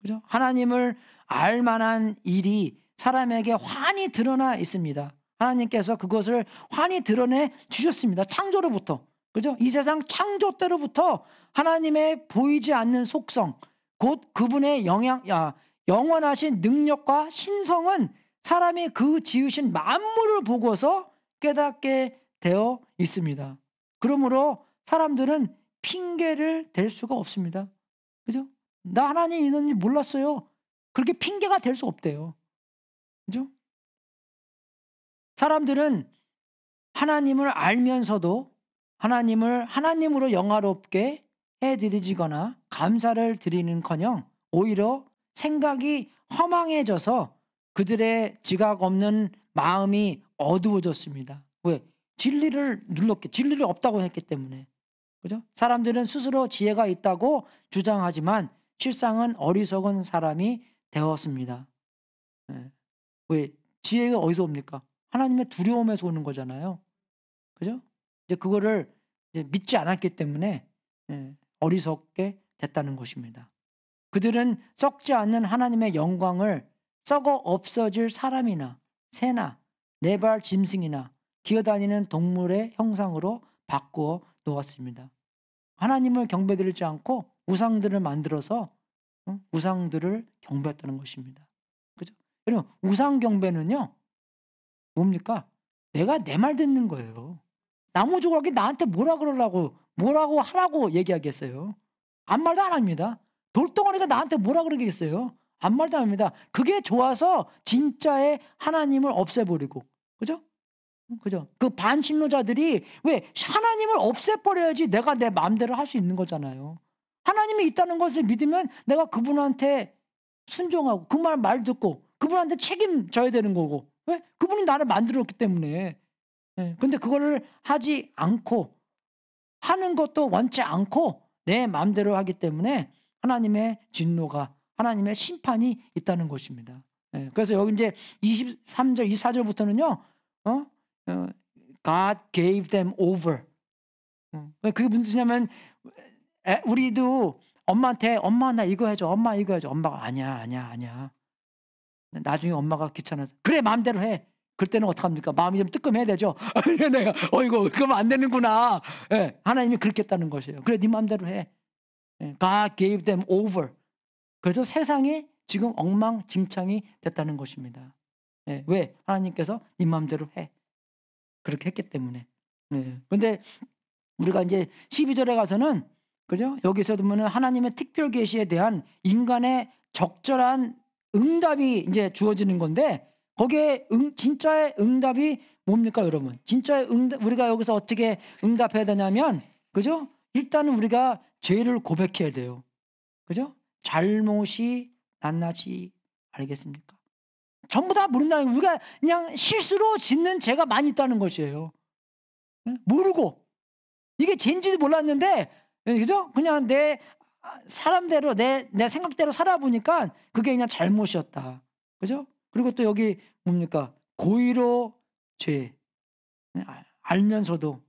그죠? 하나님을 알 만한 일이 사람에게 환히 드러나 있습니다. 하나님께서 그것을 환히 드러내 주셨습니다. 창조로부터. 그죠? 이 세상 창조 때로부터 하나님의 보이지 않는 속성, 곧 그분의 영향, 야, 아, 영원하신 능력과 신성은 사람이 그 지으신 만물을 보고서 깨닫게 되어 있습니다. 그러므로 사람들은 핑계를 댈 수가 없습니다. 그죠? 나 하나님 이는지 몰랐어요. 그렇게 핑계가 될 수 없대요. 그죠? 사람들은 하나님을 알면서도 하나님을 하나님으로 영화롭게 해드리거나 감사를 드리는커녕 오히려 생각이 허망해져서 그들의 지각 없는 마음이 어두워졌습니다. 왜? 진리를 눌렀기 진리를 없다고 했기 때문에 그죠? 사람들은 스스로 지혜가 있다고 주장하지만 실상은 어리석은 사람이 되었습니다. 네. 왜 지혜가 어디서 옵니까? 하나님의 두려움에서 오는 거잖아요. 그죠? 이제 그거를 이제 믿지 않았기 때문에 예, 어리석게 됐다는 것입니다. 그들은 썩지 않는 하나님의 영광을 썩어 없어질 사람이나 새나 네발 짐승이나 기어다니는 동물의 형상으로 바꾸어 놓았습니다. 하나님을 경배드리지 않고 우상들을 만들어서 우상들을 경배했다는 것입니다. 그럼 우상 경배는요 뭡니까? 내가 내 말 듣는 거예요. 나무 조각이 나한테 뭐라 그러라고 뭐라고 하라고 얘기하겠어요. 아무 말도 안 합니다. 돌덩어리가 나한테 뭐라 그러겠어요? 아무 말도 안 합니다. 그게 좋아서 진짜의 하나님을 없애버리고 그죠? 그죠? 그 반신노자들이 왜 하나님을 없애버려야지 내가 내 마음대로 할 수 있는 거잖아요. 하나님이 있다는 것을 믿으면 내가 그분한테 순종하고 그 말 말 듣고 그분한테 책임져야 되는 거고 왜? 그분이 나를 만들었기 때문에 예, 근데 그거를 하지 않고 하는 것도 원치 않고 내 마음대로 하기 때문에 하나님의 진노가 하나님의 심판이 있다는 것입니다. 예, 그래서 여기 이제 23절, 24절부터는요, 어? 어, God gave them over. 어, 그게 무슨 뜻이냐면, 우리도 엄마한테, 엄마 나 이거 해줘, 엄마 이거 해줘. 엄마가 아니야, 아니야, 아니야. 나중에 엄마가 귀찮아서 그래 마음대로 해. 그럴 때는 어떡합니까? 마음이 좀 뜨끔해야 되죠. 내가 어이구 그러면 안 되는구나. 예, 하나님이 그렇겠다는 것이에요. 그래 네 마음대로 해. 예, God gave them over. 그래서 세상에 지금 엉망진창이 됐다는 것입니다. 예, 왜? 하나님께서 네 마음대로 해. 그렇게 했기 때문에. 그런데 예, 우리가 이제 12절에 가서는 그죠? 여기서 보면 하나님의 특별 계시에 대한 인간의 적절한 응답이 이제 주어지는 건데 거기에 응, 진짜의 응답이 뭡니까 여러분? 진짜의 응답 우리가 여기서 어떻게 응답해야 되냐면 그죠? 일단은 우리가 죄를 고백해야 돼요. 그죠? 잘못이 낱낱이 알겠습니까? 전부 다 모른다는 거 우리가 그냥 실수로 짓는 죄가 많이 있다는 것이에요. 예? 모르고 이게 죄인지도 몰랐는데 예, 그죠? 그냥 내 아, 사람대로 내, 내 생각대로 살아보니까 그게 그냥 잘못이었다. 그죠? 그리고 또 여기 뭡니까? 고의로 죄. 예, 아, 알면서도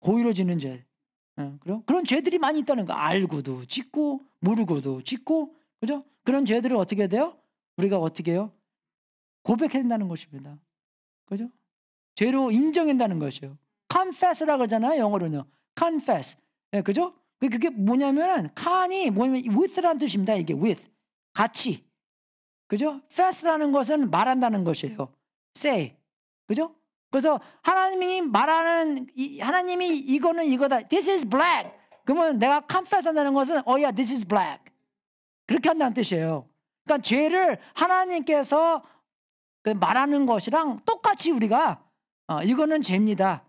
고의로 짓는 죄. 예, 그런 그런 죄들이 많이 있다는 거. 알고도 짓고 모르고도 짓고 그죠? 그런 죄들을 어떻게 돼요? 우리가 어떻게 해요? 고백해야 된다는 것입니다. 그죠? 죄로 인정한다는 것이요. confess라 그러잖아요, 영어로는 confess. 예, 그죠? 그게 뭐냐면 은 칸이 뭐냐면 with라는 뜻입니다. 이게 with 같이 그죠? fast라는 것은 말한다는 것이에요. say 그죠? 그래서 하나님이 말하는 이, 하나님이 이거는 이거다. This is black. 그러면 내가 confess 한다는 것은 oh yeah, this is black. 그렇게 한다는 뜻이에요. 그러니까 죄를 하나님께서 그 말하는 것이랑 똑같이 우리가 어, 이거는 죄입니다.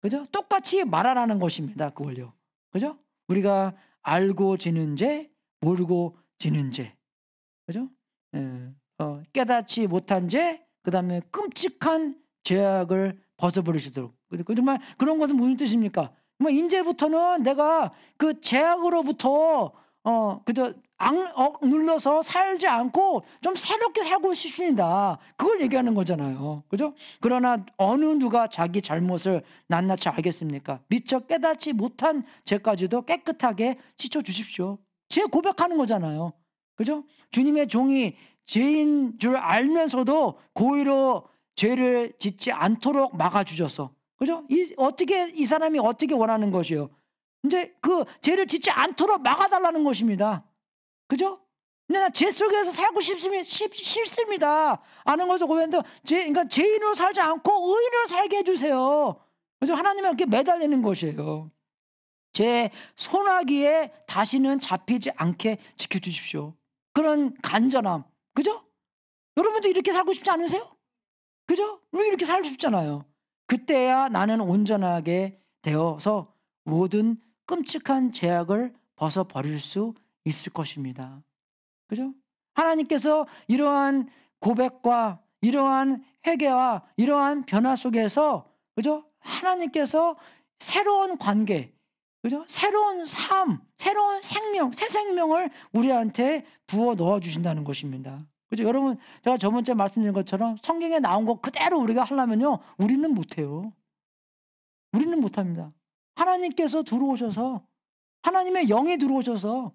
그죠? 똑같이 말하라는 것입니다. 그걸요 그죠? 우리가 알고 지는 죄, 모르고 지는 죄. 그죠? 예. 어, 깨닫지 못한 죄, 그 다음에 끔찍한 죄악을 벗어버리시도록. 그 정말 그런 것은 무슨 뜻입니까? 정말 제부터는 내가 그 죄악으로부터 어, 그저 어, 눌러서 살지 않고 좀 새롭게 살고 싶습니다. 그걸 얘기하는 거잖아요. 그죠? 그러나 어느 누가 자기 잘못을 낱낱이 알겠습니까? 미처 깨닫지 못한 죄까지도 깨끗하게 씻어 주십시오. 죄 고백하는 거잖아요. 그죠? 주님의 종이 죄인 줄 알면서도 고의로 죄를 짓지 않도록 막아주셔서. 그죠? 이, 어떻게, 이 사람이 어떻게 원하는 것이요? 이제 그 죄를 짓지 않도록 막아달라는 것입니다. 그죠? 근데 나죄 속에서 살고 싶습니다. 싶, 싫습니다. 아는 것을 고백한다. 죄, 그러니까 죄인으로 살지 않고 의인으로 살게 해주세요. 그래 하나님은 이 매달리는 것이에요. 제 소나기에 다시는 잡히지 않게 지켜주십시오. 그런 간절함. 그죠? 여러분도 이렇게 살고 싶지 않으세요? 그죠? 왜 이렇게 살고 싶잖아요. 그때야 나는 온전하게 되어서 모든 끔찍한 제약을 벗어버릴 수 있을 것입니다. 그죠? 하나님께서 이러한 고백과 이러한 회개와 이러한 변화 속에서 그죠? 하나님께서 새로운 관계, 그죠? 새로운 삶, 새로운 생명, 새 생명을 우리한테 부어 넣어 주신다는 것입니다. 그죠? 여러분, 제가 저번에 말씀드린 것처럼 성경에 나온 거 그대로 우리가 하려면요, 우리는 못해요. 우리는 못합니다. 하나님께서 들어오셔서, 하나님의 영이 들어오셔서,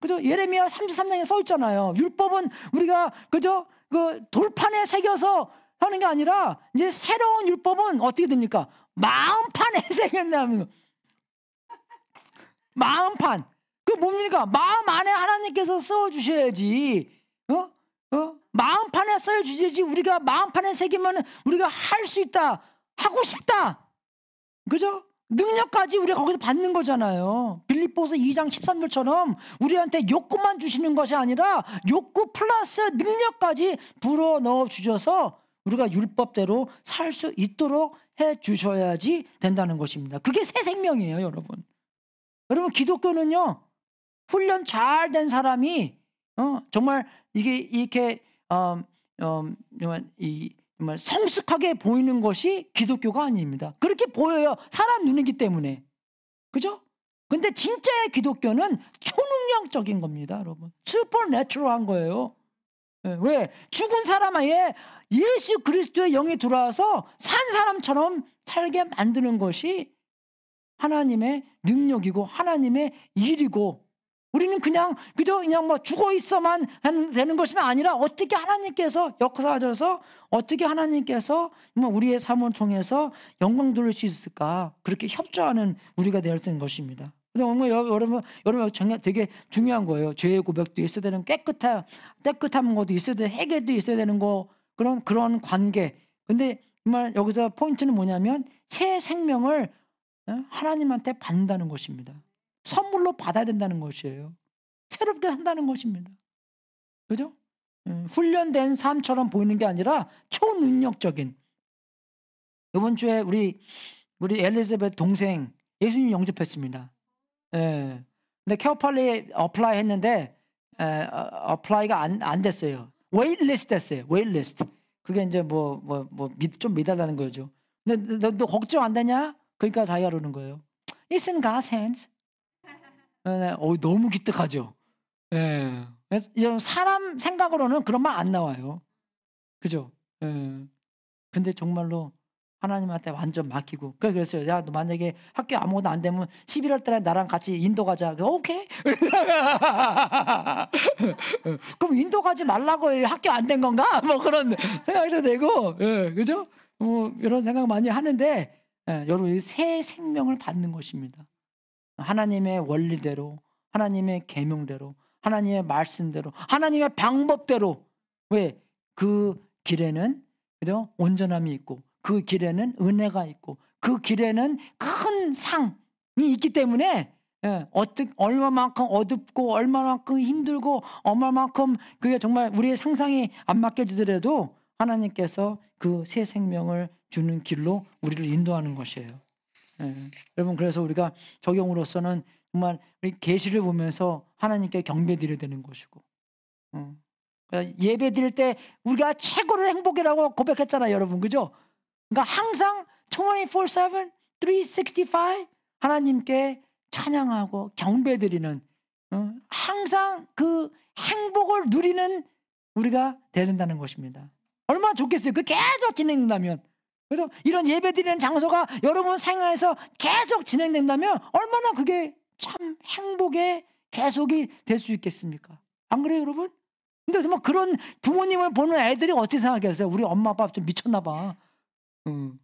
그죠? 예레미야 33장에 써 있잖아요. 율법은 우리가 그죠? 그 돌판에 새겨서 하는 게 아니라 이제 새로운 율법은 어떻게 됩니까? 마음판에 새겼다는 마음판. 그 뭡니까? 마음 안에 하나님께서 써 주셔야지. 어? 어? 마음판에 써 주셔야지 우리가 마음판에 새기면 우리가 할 수 있다. 하고 싶다. 그죠? 능력까지 우리가 거기서 받는 거잖아요. 빌립보서 2장 13절처럼 우리한테 욕구만 주시는 것이 아니라 욕구 플러스 능력까지 불어 넣어 주셔서 우리가 율법대로 살 수 있도록 해 주셔야지 된다는 것입니다. 그게 새 생명이에요, 여러분. 여러분 기독교는요. 훈련 잘 된 사람이 어, 정말 이게 이렇게 어, 어, 이 정말 성숙하게 보이는 것이 기독교가 아닙니다. 그렇게 보여요. 사람 눈이기 때문에. 그죠? 근데 진짜의 기독교는 초능력적인 겁니다, 여러분. 슈퍼내추럴한 거예요. 예, 왜? 죽은 사람 아예 예수 그리스도의 영이 들어와서 산 사람처럼 살게 만드는 것이 하나님의 능력이고 하나님의 일이고 우리는 그냥 그저 그냥 뭐 죽어 있어만 하는, 되는 것이 아니라 어떻게 하나님께서 역사하셔서 어떻게 하나님께서 뭐 우리의 삶을 통해서 영광 돌릴 수 있을까 그렇게 협조하는 우리가 되어야 는 것입니다. 뭐 여러분 여러분 여러 되게 중요한 거예요. 죄의 고백도 있어야 되는 깨끗한 깨끗한 것도 있어야 되 해결도 있어야 되는 거 그런 그런 관계. 근데 정말 여기서 포인트는 뭐냐면 새 생명을 어? 하나님한테 받는다는 것입니다. 선물로 받아야 된다는 것이에요. 새롭게 산다는 것입니다. 그죠? 예, 훈련된 삶처럼 보이는 게 아니라 초능력적인. 이번 주에 우리 우리 엘리자벳 동생 예수님 영접했습니다. 예. 근데 케어팔리 어플라이 했는데 에, 예, 어, 어플라이가 안, 안 됐어요. 웨이리스트 됐어요. 웨이리스트 그게 이제 뭐 뭐 뭐좀 뭐 미달라는 거죠. 근데 너, 너 걱정 안 되냐? 그러니까 자기가 그러는 거예요. It's in God's hands. 어, 너무 기특하죠. 예. 네. 사람 생각으로는 그런 말 안 나와요. 그죠? 예. 근데 정말로 하나님한테 완전 맡기고. 그래, 그랬어요. 야, 너 만약에 학교 아무것도 안 되면 11월 달에 나랑 같이 인도 가자. 그래, 오케이. 그럼 인도 가지 말라고 학교 안 된 건가? 뭐 그런 생각도 되고. 예, 그죠? 뭐 이런 생각 많이 하는데, 예, 여러분, 새 생명을 받는 것입니다. 하나님의 원리대로 하나님의 계명대로 하나님의 말씀대로 하나님의 방법대로 왜 그 길에는 그죠 온전함이 있고 그 길에는 은혜가 있고 그 길에는 큰 상이 있기 때문에 예, 어떻 얼마만큼 어둡고 얼마만큼 힘들고 얼마만큼 그게 정말 우리의 상상이 안맞게지더라도 하나님께서 그 새 생명을 주는 길로 우리를 인도하는 것이에요. 예. 여러분 그래서 우리가 적용으로서는 정말 우리 계시를 보면서 하나님께 경배드려야 되는 것이고 어. 그러니까 예배 드릴 때 우리가 최고로 행복이라고 고백했잖아요 여러분 그죠? 그러니까 항상 24-7, 365 하나님께 찬양하고 경배드리는 어? 항상 그 행복을 누리는 우리가 되는다는 것입니다 얼마나 좋겠어요 그 계속 진행된다면 그래서 이런 예배 드리는 장소가 여러분 생활에서 계속 진행된다면 얼마나 그게 참 행복의 계속이 될 수 있겠습니까? 안 그래요, 여러분? 근데 정말 그런 부모님을 보는 애들이 어떻게 생각하겠요 우리 엄마 아빠 좀 미쳤나 봐. 음.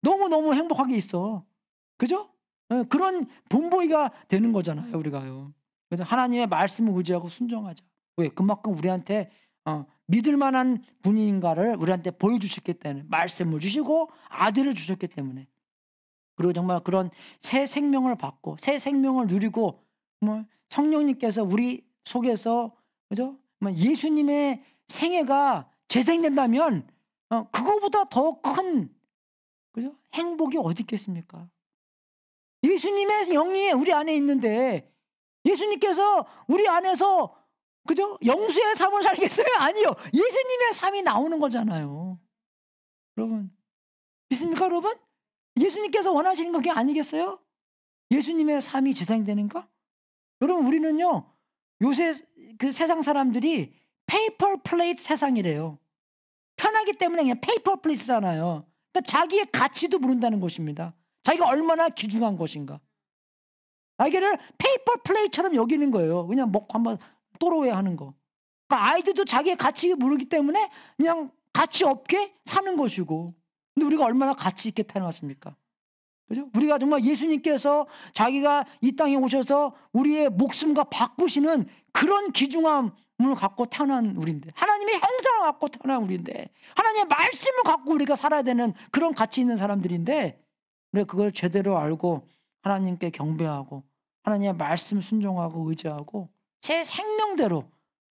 너무너무 행복하게 있어. 그죠? 예, 그런 본보이가 되는 거잖아요, 우리가요. 그래서 하나님의 말씀을 의지하고 순종하자. 왜? 그만큼 우리한테 어, 믿을 만한 분인가를 우리한테 보여주셨기 때문에 말씀을 주시고 아들을 주셨기 때문에 그리고 정말 그런 새 생명을 받고 새 생명을 누리고 뭐 성령님께서 우리 속에서 그죠? 예수님의 생애가 재생된다면 어, 그거보다 더 큰 그죠? 행복이 어디 있겠습니까? 예수님의 영이 우리 안에 있는데 예수님께서 우리 안에서 그죠? 영수의 삶을 살겠어요? 아니요. 예수님의 삶이 나오는 거잖아요. 여러분, 믿습니까, 여러분? 예수님께서 원하시는 건 그게 아니겠어요? 예수님의 삶이 지상되는가? 여러분, 우리는요, 요새 그 세상 사람들이 페이퍼 플레이트 세상이래요. 편하기 때문에 그냥 페이퍼 플레이트잖아요. 그러니까 자기의 가치도 모른다는 것입니다. 자기가 얼마나 귀중한 것인가. 자기를 페이퍼 플레이처럼 여기는 거예요. 그냥 먹고 한번 도로에 하는 거. 그러니까 아이들도 자기의 가치에 모르기 때문에 그냥 가치 없게 사는 것이고. 근데 우리가 얼마나 가치 있게 태어났습니까? 그죠? 우리가 정말 예수님께서 자기가 이 땅에 오셔서 우리의 목숨과 바꾸시는 그런 기중함을 갖고 태어난 우리인데 하나님의 형상을 갖고 태어난 우리인데 하나님의 말씀을 갖고 우리가 살아야 되는 그런 가치 있는 사람들인데 우리 그걸 제대로 알고 하나님께 경배하고 하나님의 말씀 순종하고 의지하고 제 생명대로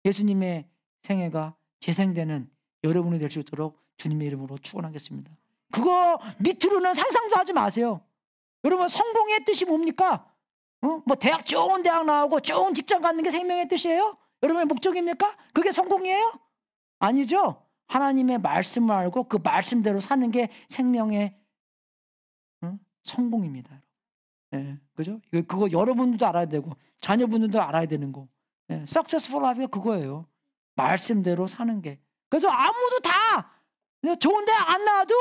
예수님의 생애가 재생되는 여러분이 될 수 있도록 주님의 이름으로 축원하겠습니다. 그거 밑으로는 상상도 하지 마세요. 여러분 성공의 뜻이 뭡니까? 어? 뭐 대학 좋은 대학 나오고 좋은 직장 갖는 게 생명의 뜻이에요? 여러분의 목적입니까? 그게 성공이에요? 아니죠. 하나님의 말씀을 알고 그 말씀대로 사는 게 생명의 응? 어? 성공입니다. 예, 그죠? 그거 여러분도 알아야 되고 자녀분들도 알아야 되는 거. 예, successful 하기가 그거예요. 말씀대로 사는 게. 그래서 아무도 다 좋은 데안 나와도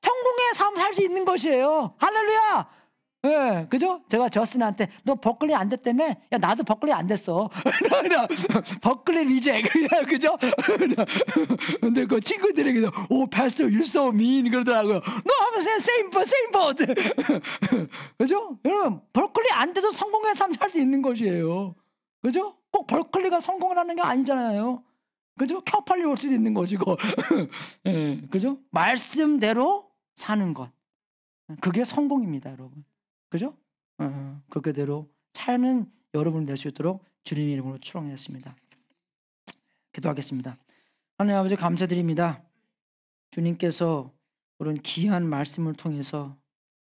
성공의 삶살 수 있는 것이에요. 할렐루야! 예, 그죠? 제가 저스한테 너 버클리 안 됐다며? 야, 나도 버클리 안 됐어. 버클리 리젝. 그죠? 근데 그친구들에게래서 오, 패스터, 율소, 미인, 그러더라고요. 너 하면 서 세임버, 세임버. 그죠? 여러분, 버클리 안 돼도 성공의 삶살 수 있는 것이에요. 그죠? 꼭 벌클리가 성공을 하는 게 아니잖아요. 그죠? 켜팔이 올 수도 있는 것이고. 예, 그죠? 말씀대로 사는 것. 그게 성공입니다, 여러분. 그죠? 어, 어. 그렇게대로 차는 여러분 낼수 있도록 주님 이름으로 추렁했습니다. 기도하겠습니다. 하나님 아버지 감사드립니다. 주님께서 그런 귀한 말씀을 통해서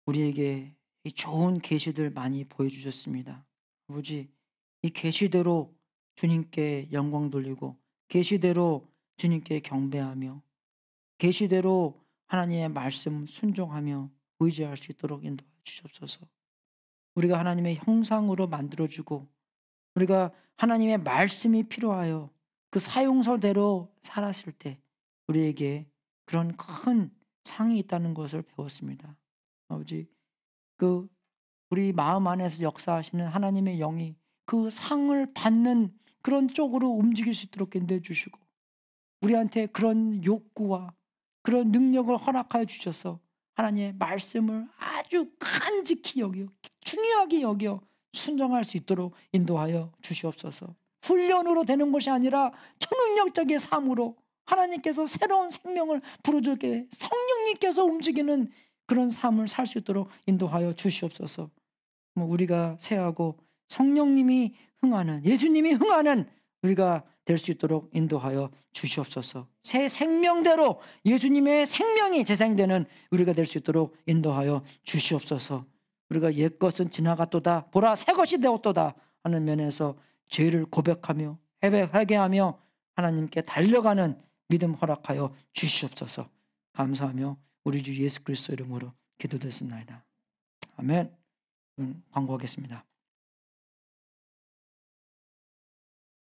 우리에게 좋은 계시들 많이 보여주셨습니다. 아버지 이 계시대로 주님께 영광 돌리고 계시대로 주님께 경배하며 계시대로 하나님의 말씀 순종하며 의지할 수 있도록 인도해 주옵소서. 우리가 하나님의 형상으로 만들어 주고 우리가 하나님의 말씀이 필요하여 그 사용설대로 살았을 때 우리에게 그런 큰 상이 있다는 것을 배웠습니다. 아버지 그 우리 마음 안에서 역사하시는 하나님의 영이 그 상을 받는 그런 쪽으로 움직일 수 있도록 내주시고 우리한테 그런 욕구와 그런 능력을 허락하여 주셔서 하나님의 말씀을 아주 간직히 여겨 중요하게 여겨 순정할 수 있도록 인도하여 주시옵소서. 훈련으로 되는 것이 아니라 초능력적인 삶으로 하나님께서 새로운 생명을 부르짖게 성령님께서 움직이는 그런 삶을 살 수 있도록 인도하여 주시옵소서. 뭐 우리가 새하고 성령님이 흥하는 예수님이 흥하는 우리가 될 수 있도록 인도하여 주시옵소서. 새 생명대로 예수님의 생명이 재생되는 우리가 될 수 있도록 인도하여 주시옵소서. 우리가 옛것은 지나갔도다 보라 새것이 되었도다 하는 면에서 죄를 고백하며 해배 회개하며 하나님께 달려가는 믿음 허락하여 주시옵소서. 감사하며 우리 주 예수 그리스도 이름으로 기도드렸습니다. 아멘. 음, 광고하겠습니다.